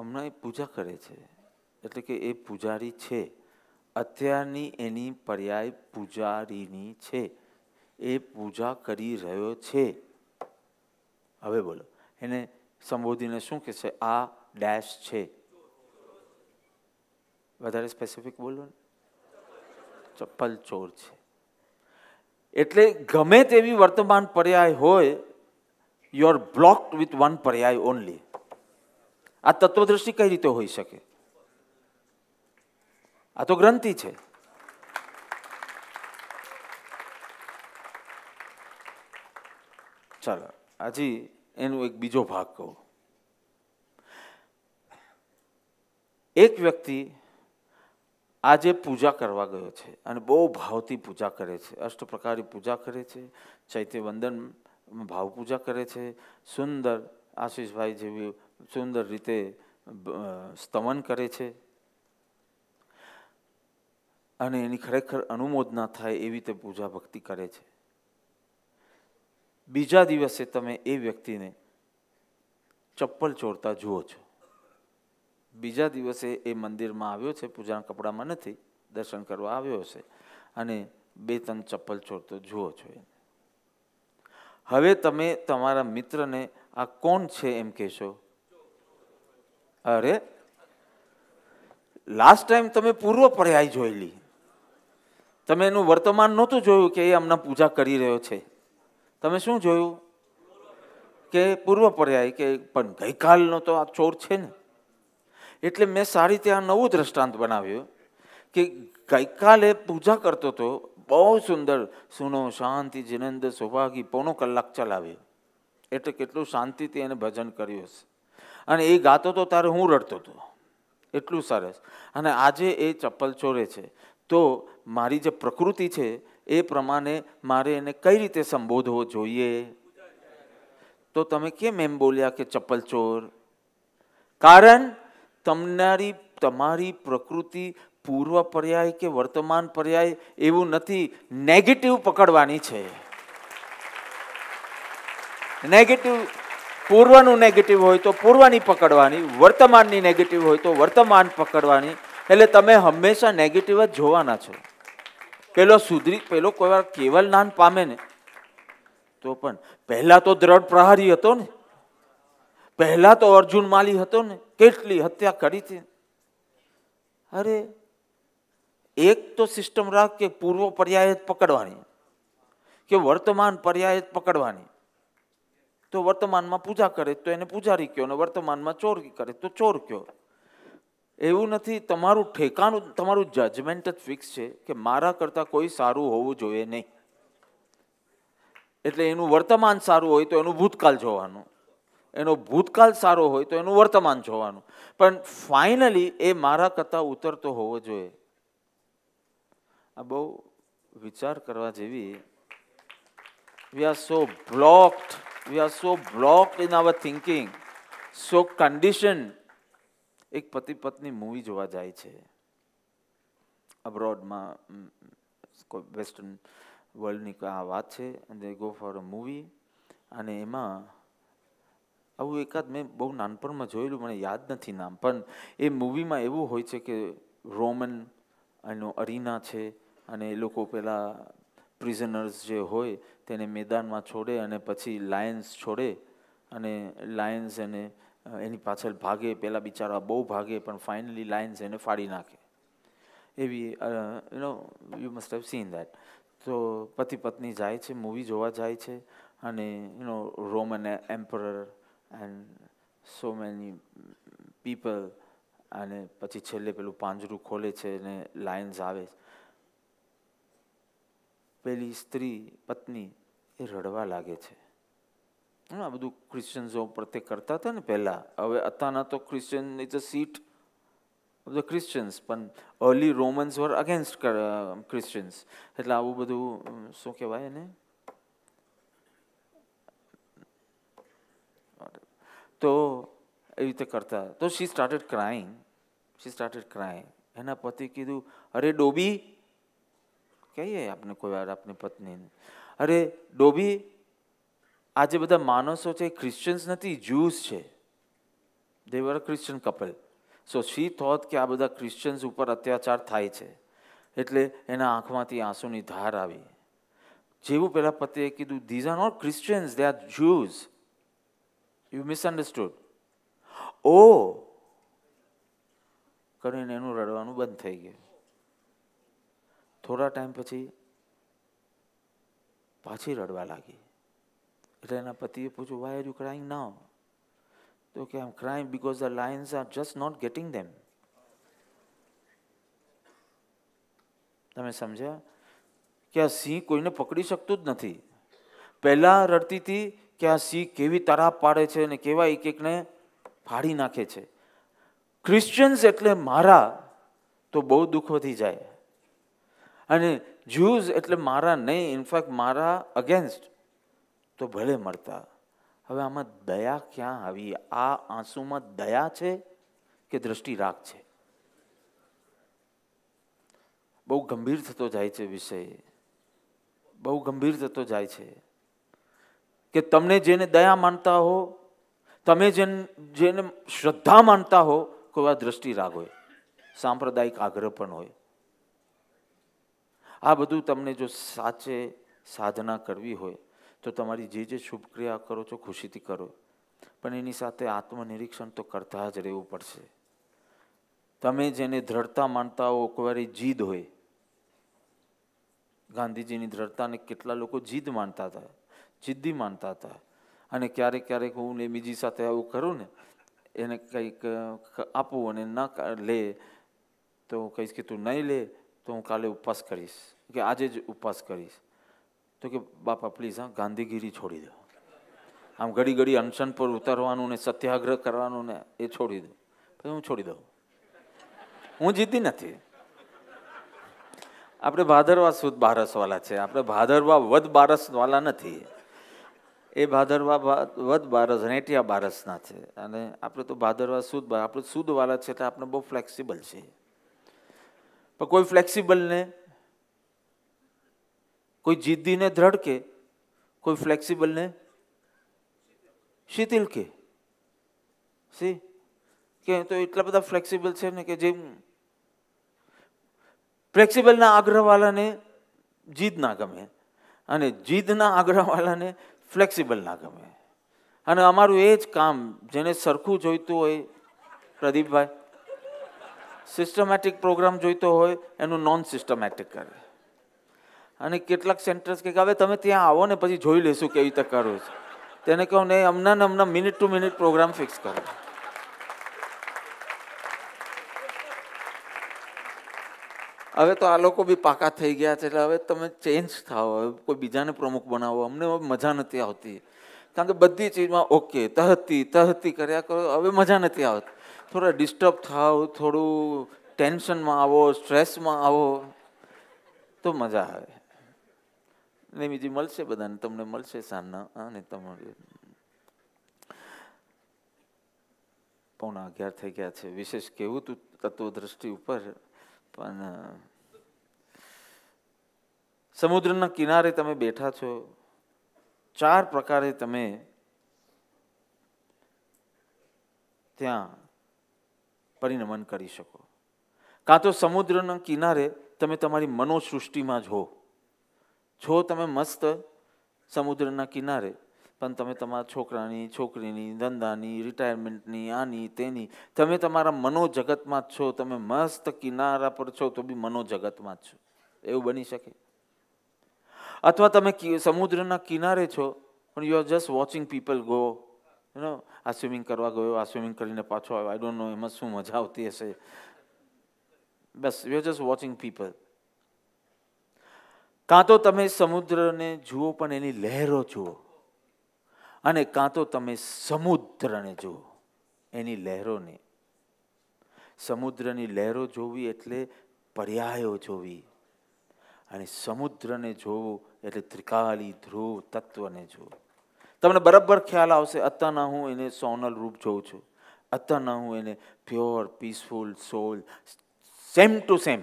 હમણાં એ પૂજા કરે છે એટલે કે એ પૂજારી છે અત્યારની એની પર્યાય પૂજારીની છે એ પૂજા કરી રહ્યો છે હવે બોલો એને સંબોધીને શું કહેશે આ ડેશ છે વધારે સ્પેસિફિક બોલો ને ચપ્પલ ચોર છે એટલે ગમે તેવી વર્તમાન પર્યાય હોય you are blocked with one પર્યાય ઓનલી આ તત્વદ્રષ્ટિ કઈ રીતે હોઈ શકે આ તો ગ્રંથિ છે ચાલો હજી એનો એક બીજો ભાગ કહું એક વ્યક્તિ આજે પૂજા કરવા ગયો છે અને બહુ ભાવથી પૂજા કરે છે અષ્ટ પ્રકારની પૂજા કરે છે ચૈત્ય વંદન ભાવ પૂજા કરે છે સુંદર આશીષભાઈ જેવી સુંદર રીતે સ્તવન કરે છે અને એની ખરેખર અનુમોદના થાય એવી રીતે પૂજા ભક્તિ કરે છે બીજા દિવસે તમે એ વ્યક્તિને ચપ્પલ ચોરતા જુઓ છો બીજા દિવસે એ મંદિરમાં આવ્યો છે પૂજાના કપડામાં નથી દર્શન કરવા આવ્યો છે અને બે ત્રણ ચપ્પલ ચોરતો જુઓ છો એને હવે તમે તમારા મિત્રને આ કોણ છે એમ કહેશો અરે લાસ્ટ ટાઈમ તમે પૂર્વ પર્યાય જોયેલી તમે એનું વર્તમાન નહોતું જોયું કે એ હમણાં પૂજા કરી રહ્યો છે તમે શું જોયું કે પૂર્વ પર્યાય કે પણ ગઈકાલનો તો આ ચોર છે ને એટલે મેં સારી રીતે આ નવું દ્રષ્ટાંત બનાવ્યું કે ગઈકાલે પૂજા કરતો હતો બહુ સુંદર સુનો શાંતિ જીનેન્દ્ર સૌભાગી પોણો કલાક ચલાવ્યો એટલે કેટલું શાંતિથી એને ભજન કર્યું હશે અને એ ગાતો તો ત્યારે હું રડતો હતો એટલું સરસ અને આજે એ ચપ્પલ ચોરે છે તો મારી જે પ્રકૃતિ છે એ પ્રમાણે મારે એને કઈ રીતે સંબોધવો જોઈએ તો તમે કેમ એમ બોલ્યા કે ચપ્પલ ચોર કારણ તમનારી તમારી પ્રકૃતિ પૂર્વ પર્યાય કે વર્તમાન પર્યાય એવું નથી નેગેટિવ પકડવાની છે નેગેટિવ પૂર્વનું નેગેટિવ હોય તો પૂર્વની પકડવાની વર્તમાનની નેગેટિવ હોય તો વર્તમાન પકડવાની એટલે તમે હંમેશા નેગેટિવ જ જોવાના છો પેલો સુધરી પેલો કોઈ વાર કેવલ નાન પામે ને તો પણ પહેલાં તો દ્રઢ પ્રહારી હતો ને પહેલા તો અર્જુન માલી હતો ને કેટલી હત્યા કરી હતી અરે એક તો સિસ્ટમ રાખ કે પૂર્વ પર્યાય પકડવાની કે વર્તમાન પર્યાય પકડવાની તો વર્તમાનમાં પૂજા કરે તો એને પૂજારી કયો ને વર્તમાનમાં ચોર કરે તો ચોર કયો એવું નથી તમારું ઠેકાણું તમારું જજમેન્ટ જ ફિક્સ છે કે મારા કરતાં કોઈ સારું હોવું જોઈએ નહીં એટલે એનું વર્તમાન સારું હોય તો એનું ભૂતકાળ જોવાનું એનો ભૂતકાળ સારો હોય તો એનું વર્તમાન જોવાનું પણ ફાઇનલી એ મારા કરતાં ઉતરતો હોવો જોઈએ આ બહુ વિચાર કરવા જેવી we are so blocked we are so blocked in our thinking so condition એક પતિ પત્ની મૂવી જોવા જાય છે અબ્રોડમાં કોઈ વેસ્ટર્ન વર્લ્ડની આ વાત છે they go for a movie અને એમાં આવું એકાદ મેં બહુ નાનપણમાં જોયેલું મને યાદ નથી નામ પણ એ મૂવીમાં એવું હોય છે કે રોમન એનો અરીના છે અને એ લોકો પેલા પ્રિઝનર્સ જે હોય તેને મેદાનમાં છોડે અને પછી લાયન્સ છોડે અને લાયન્સ એને એની પાછળ ભાગે પેલા બિચારા બહુ ભાગે પણ ફાઇનલી લાયન્સ એને ફાડી નાખે એવી you know you must have seen that તો પતિ પત્ની જાય છે મૂવી જોવા જાય છે અને you know Roman emperor and so many people અને પછી છેલ્લે પેલું પાંજરું ખોલે છે અને લાઇન્સ આવે છે પેલી સ્ત્રી પત્ની એ રડવા લાગે છે આ બધું ક્રિશ્ચિયન્સો પ્રત્યે કરતા હતા ને પહેલાં હવે અત્યારના તો Christian is a seat of the Christians પણ early Romans were against Christians એટલે આવું બધું શું કહેવાય એને તો એવી રીતે કરતા તો she started crying she started crying એના પતિ કીધું અરે ડોબી કહીએ આપને કોઈ વાર આપની પત્નીને અરે ડોબી આ જે બધા માણસો છે ક્રિશ્ચિયન્સ નથી જ્યુઝ છે દેવર ક્રિશ્ચિયન કપલ સો શી થોત કે આ બધા ક્રિશ્ચિયન્સ ઉપર અત્યાચાર થાય છે એટલે એના આંખમાંથી આંસુની ધાર આવી જેવું પહેલાં પતિએ કીધું these are not Christians they are Jews you misunderstood ઓ કરીને એનું રડવાનું બંધ થઈ ગયું થોડા ટાઈમ પછી પાછી રડવા લાગી એટલે એના પતિએ પૂછ્યું વાય યુ ક્રાઇંગ નાવ તો કે આમ crying because the lions are just not getting them તમે સમજ્યા કે આ સિંહ કોઈને પકડી શકતું જ નથી પહેલાં રડતી હતી કે આ સિંહ કેવી તરાપ પાડે છે અને કેવા એક એકને ફાડી નાખે છે ક્રિશ્ચિયન્સ એટલે મારા તો બહુ દુઃખોથી જાય અને જ્યુઝ એટલે મારા નહીં ઇનફેક્ટ મારા અગેન્સ્ટ તો ભલે મળતા હવે આમાં દયા ક્યાં આવી આ આંસુમાં દયા છે કે દ્રષ્ટિ રાખ છે બહુ ગંભીર થતો જાય છે વિષય બહુ ગંભીર થતો જાય છે કે તમને જેને દયા માનતા હો તમે જેને જેને શ્રદ્ધા માનતા હો કોઈ આ દ્રષ્ટિ રાગ હોય સાંપ્રદાયિક આગ્રહ પણ હોય આ બધું તમને જો સાચે સાધના કરવી હોય તો તમારી જે જે શુભ ક્રિયા કરો છો ખુશીથી કરો પણ એની સાથે આત્મનિરીક્ષણ તો કરતા જ રહેવું પડશે તમે જેને દ્રઢતા માનતા હો કોઈ જીદ હોય ગાંધીજીની દ્રઢતાને કેટલા લોકો જીદ માનતા હતા જિદ્દી માનતા હતા અને ક્યારેક ક્યારેક હું ને બીજી સાથે આવું કરું ને એને કંઈક આપું અને ન લે તો હું કહીશ કે તું નહીં લે તો હું કાલે ઉપવાસ કરીશ કે આજે જ ઉપવાસ કરીશ તો કે બાપા પ્લીઝ હા ગાંધીગીરી છોડી દો આમ ઘડી ઘડી અનશન પર ઉતરવાનું ને સત્યાગ્રહ કરવાનું ને એ છોડી દો પછી હું છોડી દઉં હું જીતી નથી આપણે ભાદરવા સુદ બારસવાલા છે આપણે ભાદરવા વધ બારસવાલા નથી એ ભાદરવા વધ બારસ રેટિયા બારસના છે અને આપણે તો ભાદરવા સુદ આપણે સુદવાળા છે એટલે આપણે બહુ ફ્લેક્સિબલ છે પણ કોઈ ફ્લેક્સિબલ ને કોઈ જીદ્દીને દ્રઢ કે કોઈ ફ્લેક્સિબલ ને શિથિલ કે સી કે તો એટલા બધા ફ્લેક્સિબલ છે ને કે જેમ ફ્લેક્સિબલના આગ્રહવાળાને જીદ ના ગમે અને જીદના આગ્રહવાળાને ફ્લેક્સિબલ ના ગમે અને અમારું એ જ કામ જેને સરખું જોઈતું હોય પ્રદીપભાઈ સિસ્ટમેટિક પ્રોગ્રામ જોઈતો હોય એનું નોન સિસ્ટમેટિક કરે અને કેટલાક સેન્ટર્સ કે હવે તમે ત્યાં આવો ને પછી જોઈ લેશું કેવી રીતે કરો છો તેને કહું ને હમણાં ને હમણાં minute to minute programme fix કરો હવે તો આ લોકો બી પાકા થઈ ગયા છે એટલે હવે તમે ચેન્જ થાઓ હવે કોઈ બીજાને પ્રમુખ બનાવો અમને મજા નથી આવતી કારણ કે બધી ચીજમાં ઓકે તહતી તહતી કર્યા કરો હવે મજા નથી આવતી થોડા ડિસ્ટર્બ થાવ થોડું ટેન્શનમાં આવો સ્ટ્રેસમાં આવો તો મજા આવે ને બીજી મળશે બધાને તમને મળશે સાંજના અને તમારે પોણા અગિયાર થઈ ગયા છે વિશેષ કેવું તું તત્વદ્રષ્ટિ ઉપર પણ સમુદ્રના કિનારે તમે બેઠા છો ચાર પ્રકારે તમે ત્યાં પરિણમન કરી શકો કાં તો સમુદ્રના કિનારે તમે તમારી મનોસૃષ્ટિમાં જ જો તમે મસ્ત સમુદ્રના કિનારે પણ તમે તમારા છોકરાની છોકરીની ધંધાની રિટાયરમેન્ટની આની તેની તમે તમારા મનોજગતમાં જ છો તમે મસ્ત કિનારા પર છો તો બી મનોજગતમાં જ છો એવું બની શકે અથવા તમે સમુદ્રના કિનારે છો પણ you are just watching people go you આ સ્વિમિંગ કરવા ગયો આ સ્વિમિંગ કરીને પાછો આવ્યો આઈ ડોન્ટ નો એમાં શું મજા આવતી હશે બસ you are just watching people કાં તો તમે સમુદ્રને જુઓ પણ એની લહેરો જુઓ અને કાં તો તમે સમુદ્રને જુઓ એની લહેરોને સમુદ્રની લહેરો જોવી એટલે પર્યાયો જોવી અને સમુદ્રને જોવું એટલે ત્રિકાલી ધ્રુવ તત્વને જોવું તમને બરાબર ખ્યાલ આવશે અત્યારના હું એને સોનલ રૂપ જોઉં છું અત્યારના હું એને pure peaceful soul same to same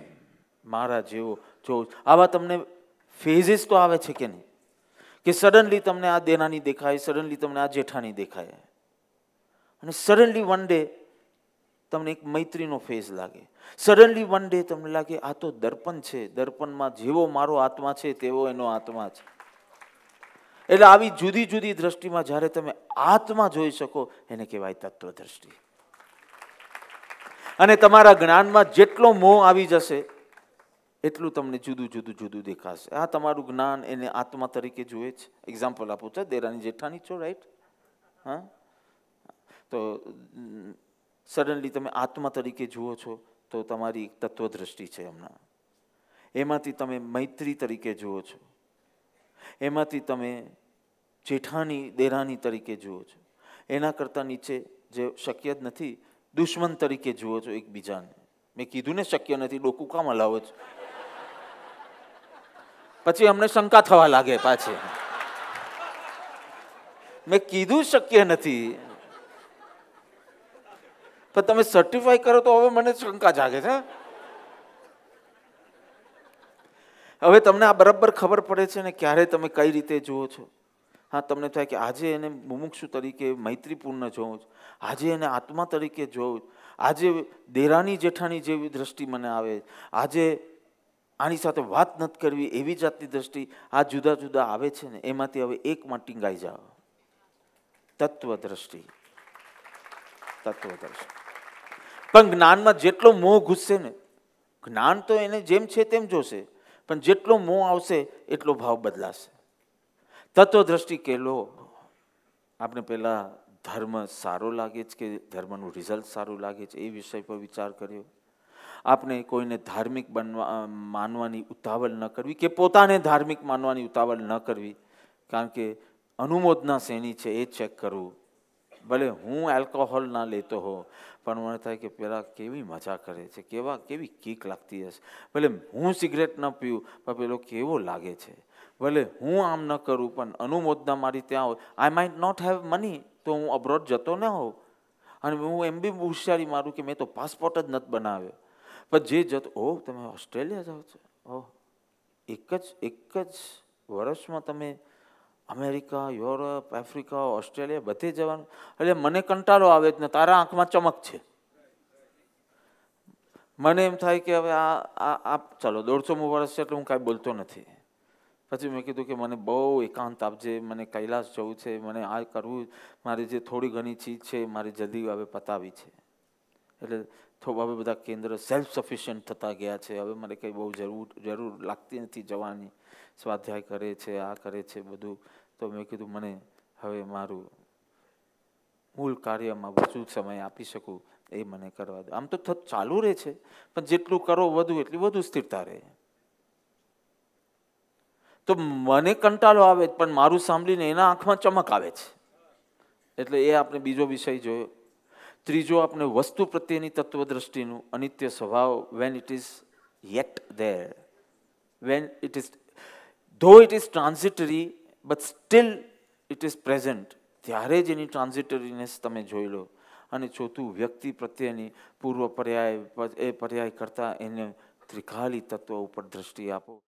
મારા જેવો જોઉં આવા તમને ફેઝિસ તો આવે છે કે નહીં કે સડનલી તમને આ દેનાની દેખાય સડનલી તમને આ જેઠાની દેખાય અને સડનલી વન ડે તમને એક મૈત્રીનો ફેઝ લાગે સડનલી વન ડે તમને લાગે આ તો દર્પણ છે દર્પણમાં જેવો મારો આત્મા છે તેવો એનો આત્મા છે એટલે આવી જુદી જુદી દ્રષ્ટિમાં જ્યારે તમે આત્મા જોઈ શકો એને કહેવાય તત્વ દ્રષ્ટિ અને તમારા જ્ઞાનમાં જેટલો મોહ આવી જશે એટલું તમને જુદું જુદું જુદું દેખાશે આ તમારું જ્ઞાન એને આત્મા તરીકે જુએ છે એક્ઝામ્પલ આપું છું દેરાની જેઠાની છો રાઈટ હા તો સડનલી તમે આત્મા તરીકે જુઓ છો તો તમારી એક તત્વદ્રષ્ટિ છે એમના એમાંથી તમે મૈત્રી તરીકે જુઓ છો એમાંથી તમે જેઠાની દેરાની તરીકે જુઓ છો એના કરતાં નીચે જે શક્ય જ નથી દુશ્મન તરીકે જુઓ છો એકબીજાને મેં કીધું ને શક્ય નથી ડોકું કામ હલાવો છો પછી અમને શંકા થવા લાગે પાછી મેં કીધું શક્ય નથી પણ તમે સર્ટિફાઈ કરો તો હવે મને શંકા જાગે છે હવે તમને આ બરાબર ખબર પડે છે ને ક્યારે તમે કઈ રીતે જુઓ છો હા તમને થાય કે આજે એને મુમુક્ષુ તરીકે મૈત્રીપૂર્ણ જોઉં છું આજે એને આત્મા તરીકે જોઉં આજે દેરાની જેઠાની જેવી દ્રષ્ટિ મને આવે આજે આની સાથે વાત નથી કરવી એવી જાતની દ્રષ્ટિ આ જુદા જુદા આવે છે ને એમાંથી હવે એકમાં ટીંગાઈ જાઓ તત્વદ્રષ્ટિ તત્વદ્રષ્ટિ પણ જ્ઞાનમાં જેટલો મોહ ઘૂસશે ને જ્ઞાન તો એને જેમ છે તેમ જોશે પણ જેટલો મોહ આવશે એટલો ભાવ બદલાશે તત્વદ્રષ્ટિ કેલો આપણે પહેલાં ધર્મ સારો લાગે છે કે ધર્મનું રિઝલ્ટ સારું લાગે છે એ વિષય પર વિચાર કર્યો આપણે કોઈને ધાર્મિક બનવા માનવાની ઉતાવળ ન કરવી કે પોતાને ધાર્મિક માનવાની ઉતાવળ ન કરવી કારણ કે અનુમોદના શ્રેણી છે એ ચેક કરવું ભલે હું એલ્કોહોલ ના લેતો હો પણ મને થાય કે પેલા કેવી મજા કરે છે કેવા કેવી કીક લાગતી હશે ભલે હું સિગરેટ ન પીવું પણ પેલો કેવો લાગે છે ભલે હું આમ ન કરું પણ અનુમોદના મારી ત્યાં હોય I might not have money તો હું અબ્રોડ જતો ન હોઉં અને હું એમ બી હોશિયારી મારું કે મેં તો પાસપોર્ટ જ નથી બનાવ્યો પણ જે જતો ઓહ તમે ઓસ્ટ્રેલિયા જાઓ છો ઓહ એક જ એક જ વર્ષમાં તમે અમેરિકા યુરોપ આફ્રિકા ઓસ્ટ્રેલિયા બધે જવાનું એટલે મને કંટાળો આવે જ ને તારા આંખમાં ચમક છે મને એમ થાય કે હવે આ આ ચાલો મુ વર્ષ છે એટલે હું કાંઈ બોલતો નથી પછી મેં કીધું કે મને બહુ એકાંત આપજે મને કૈલાસ જવું છે મને આ કરવું મારી જે થોડી ઘણી ચીજ છે મારી જલ્દી હવે પતાવી છે એટલે તો હવે બધા કેન્દ્ર સેલ્ફ સફિશિયન્ટ થતા ગયા છે હવે મને કંઈ બહુ જરૂર જરૂર લાગતી નથી જવાની સ્વાધ્યાય કરે છે આ કરે છે બધું તો મેં કીધું મને હવે મારું મૂળ કાર્યમાં વધુ સમય આપી શકું એ મને કરવા દો આમ તો ચાલુ રહે છે પણ જેટલું કરો વધુ એટલી વધુ સ્થિરતા રહે તો મને કંટાળો આવે પણ મારું સાંભળીને એના આંખમાં ચમક આવે છે એટલે એ આપણે બીજો વિષય જોયો ત્રીજો આપણે વસ્તુ પ્રત્યેની તત્વદ્રષ્ટિનું અનિત્ય સ્વભાવ when it is yet there when it is though it is transitory but still it is present ત્યારે જ એની ટ્રાન્ઝિટરીનેસ તમે જોઈ લો અને ચોથું વ્યક્તિ પ્રત્યેની પૂર્વ પર્યાય એ પર્યાય કરતાં એને ત્રિકાલી તત્વ ઉપર દ્રષ્ટિ આપો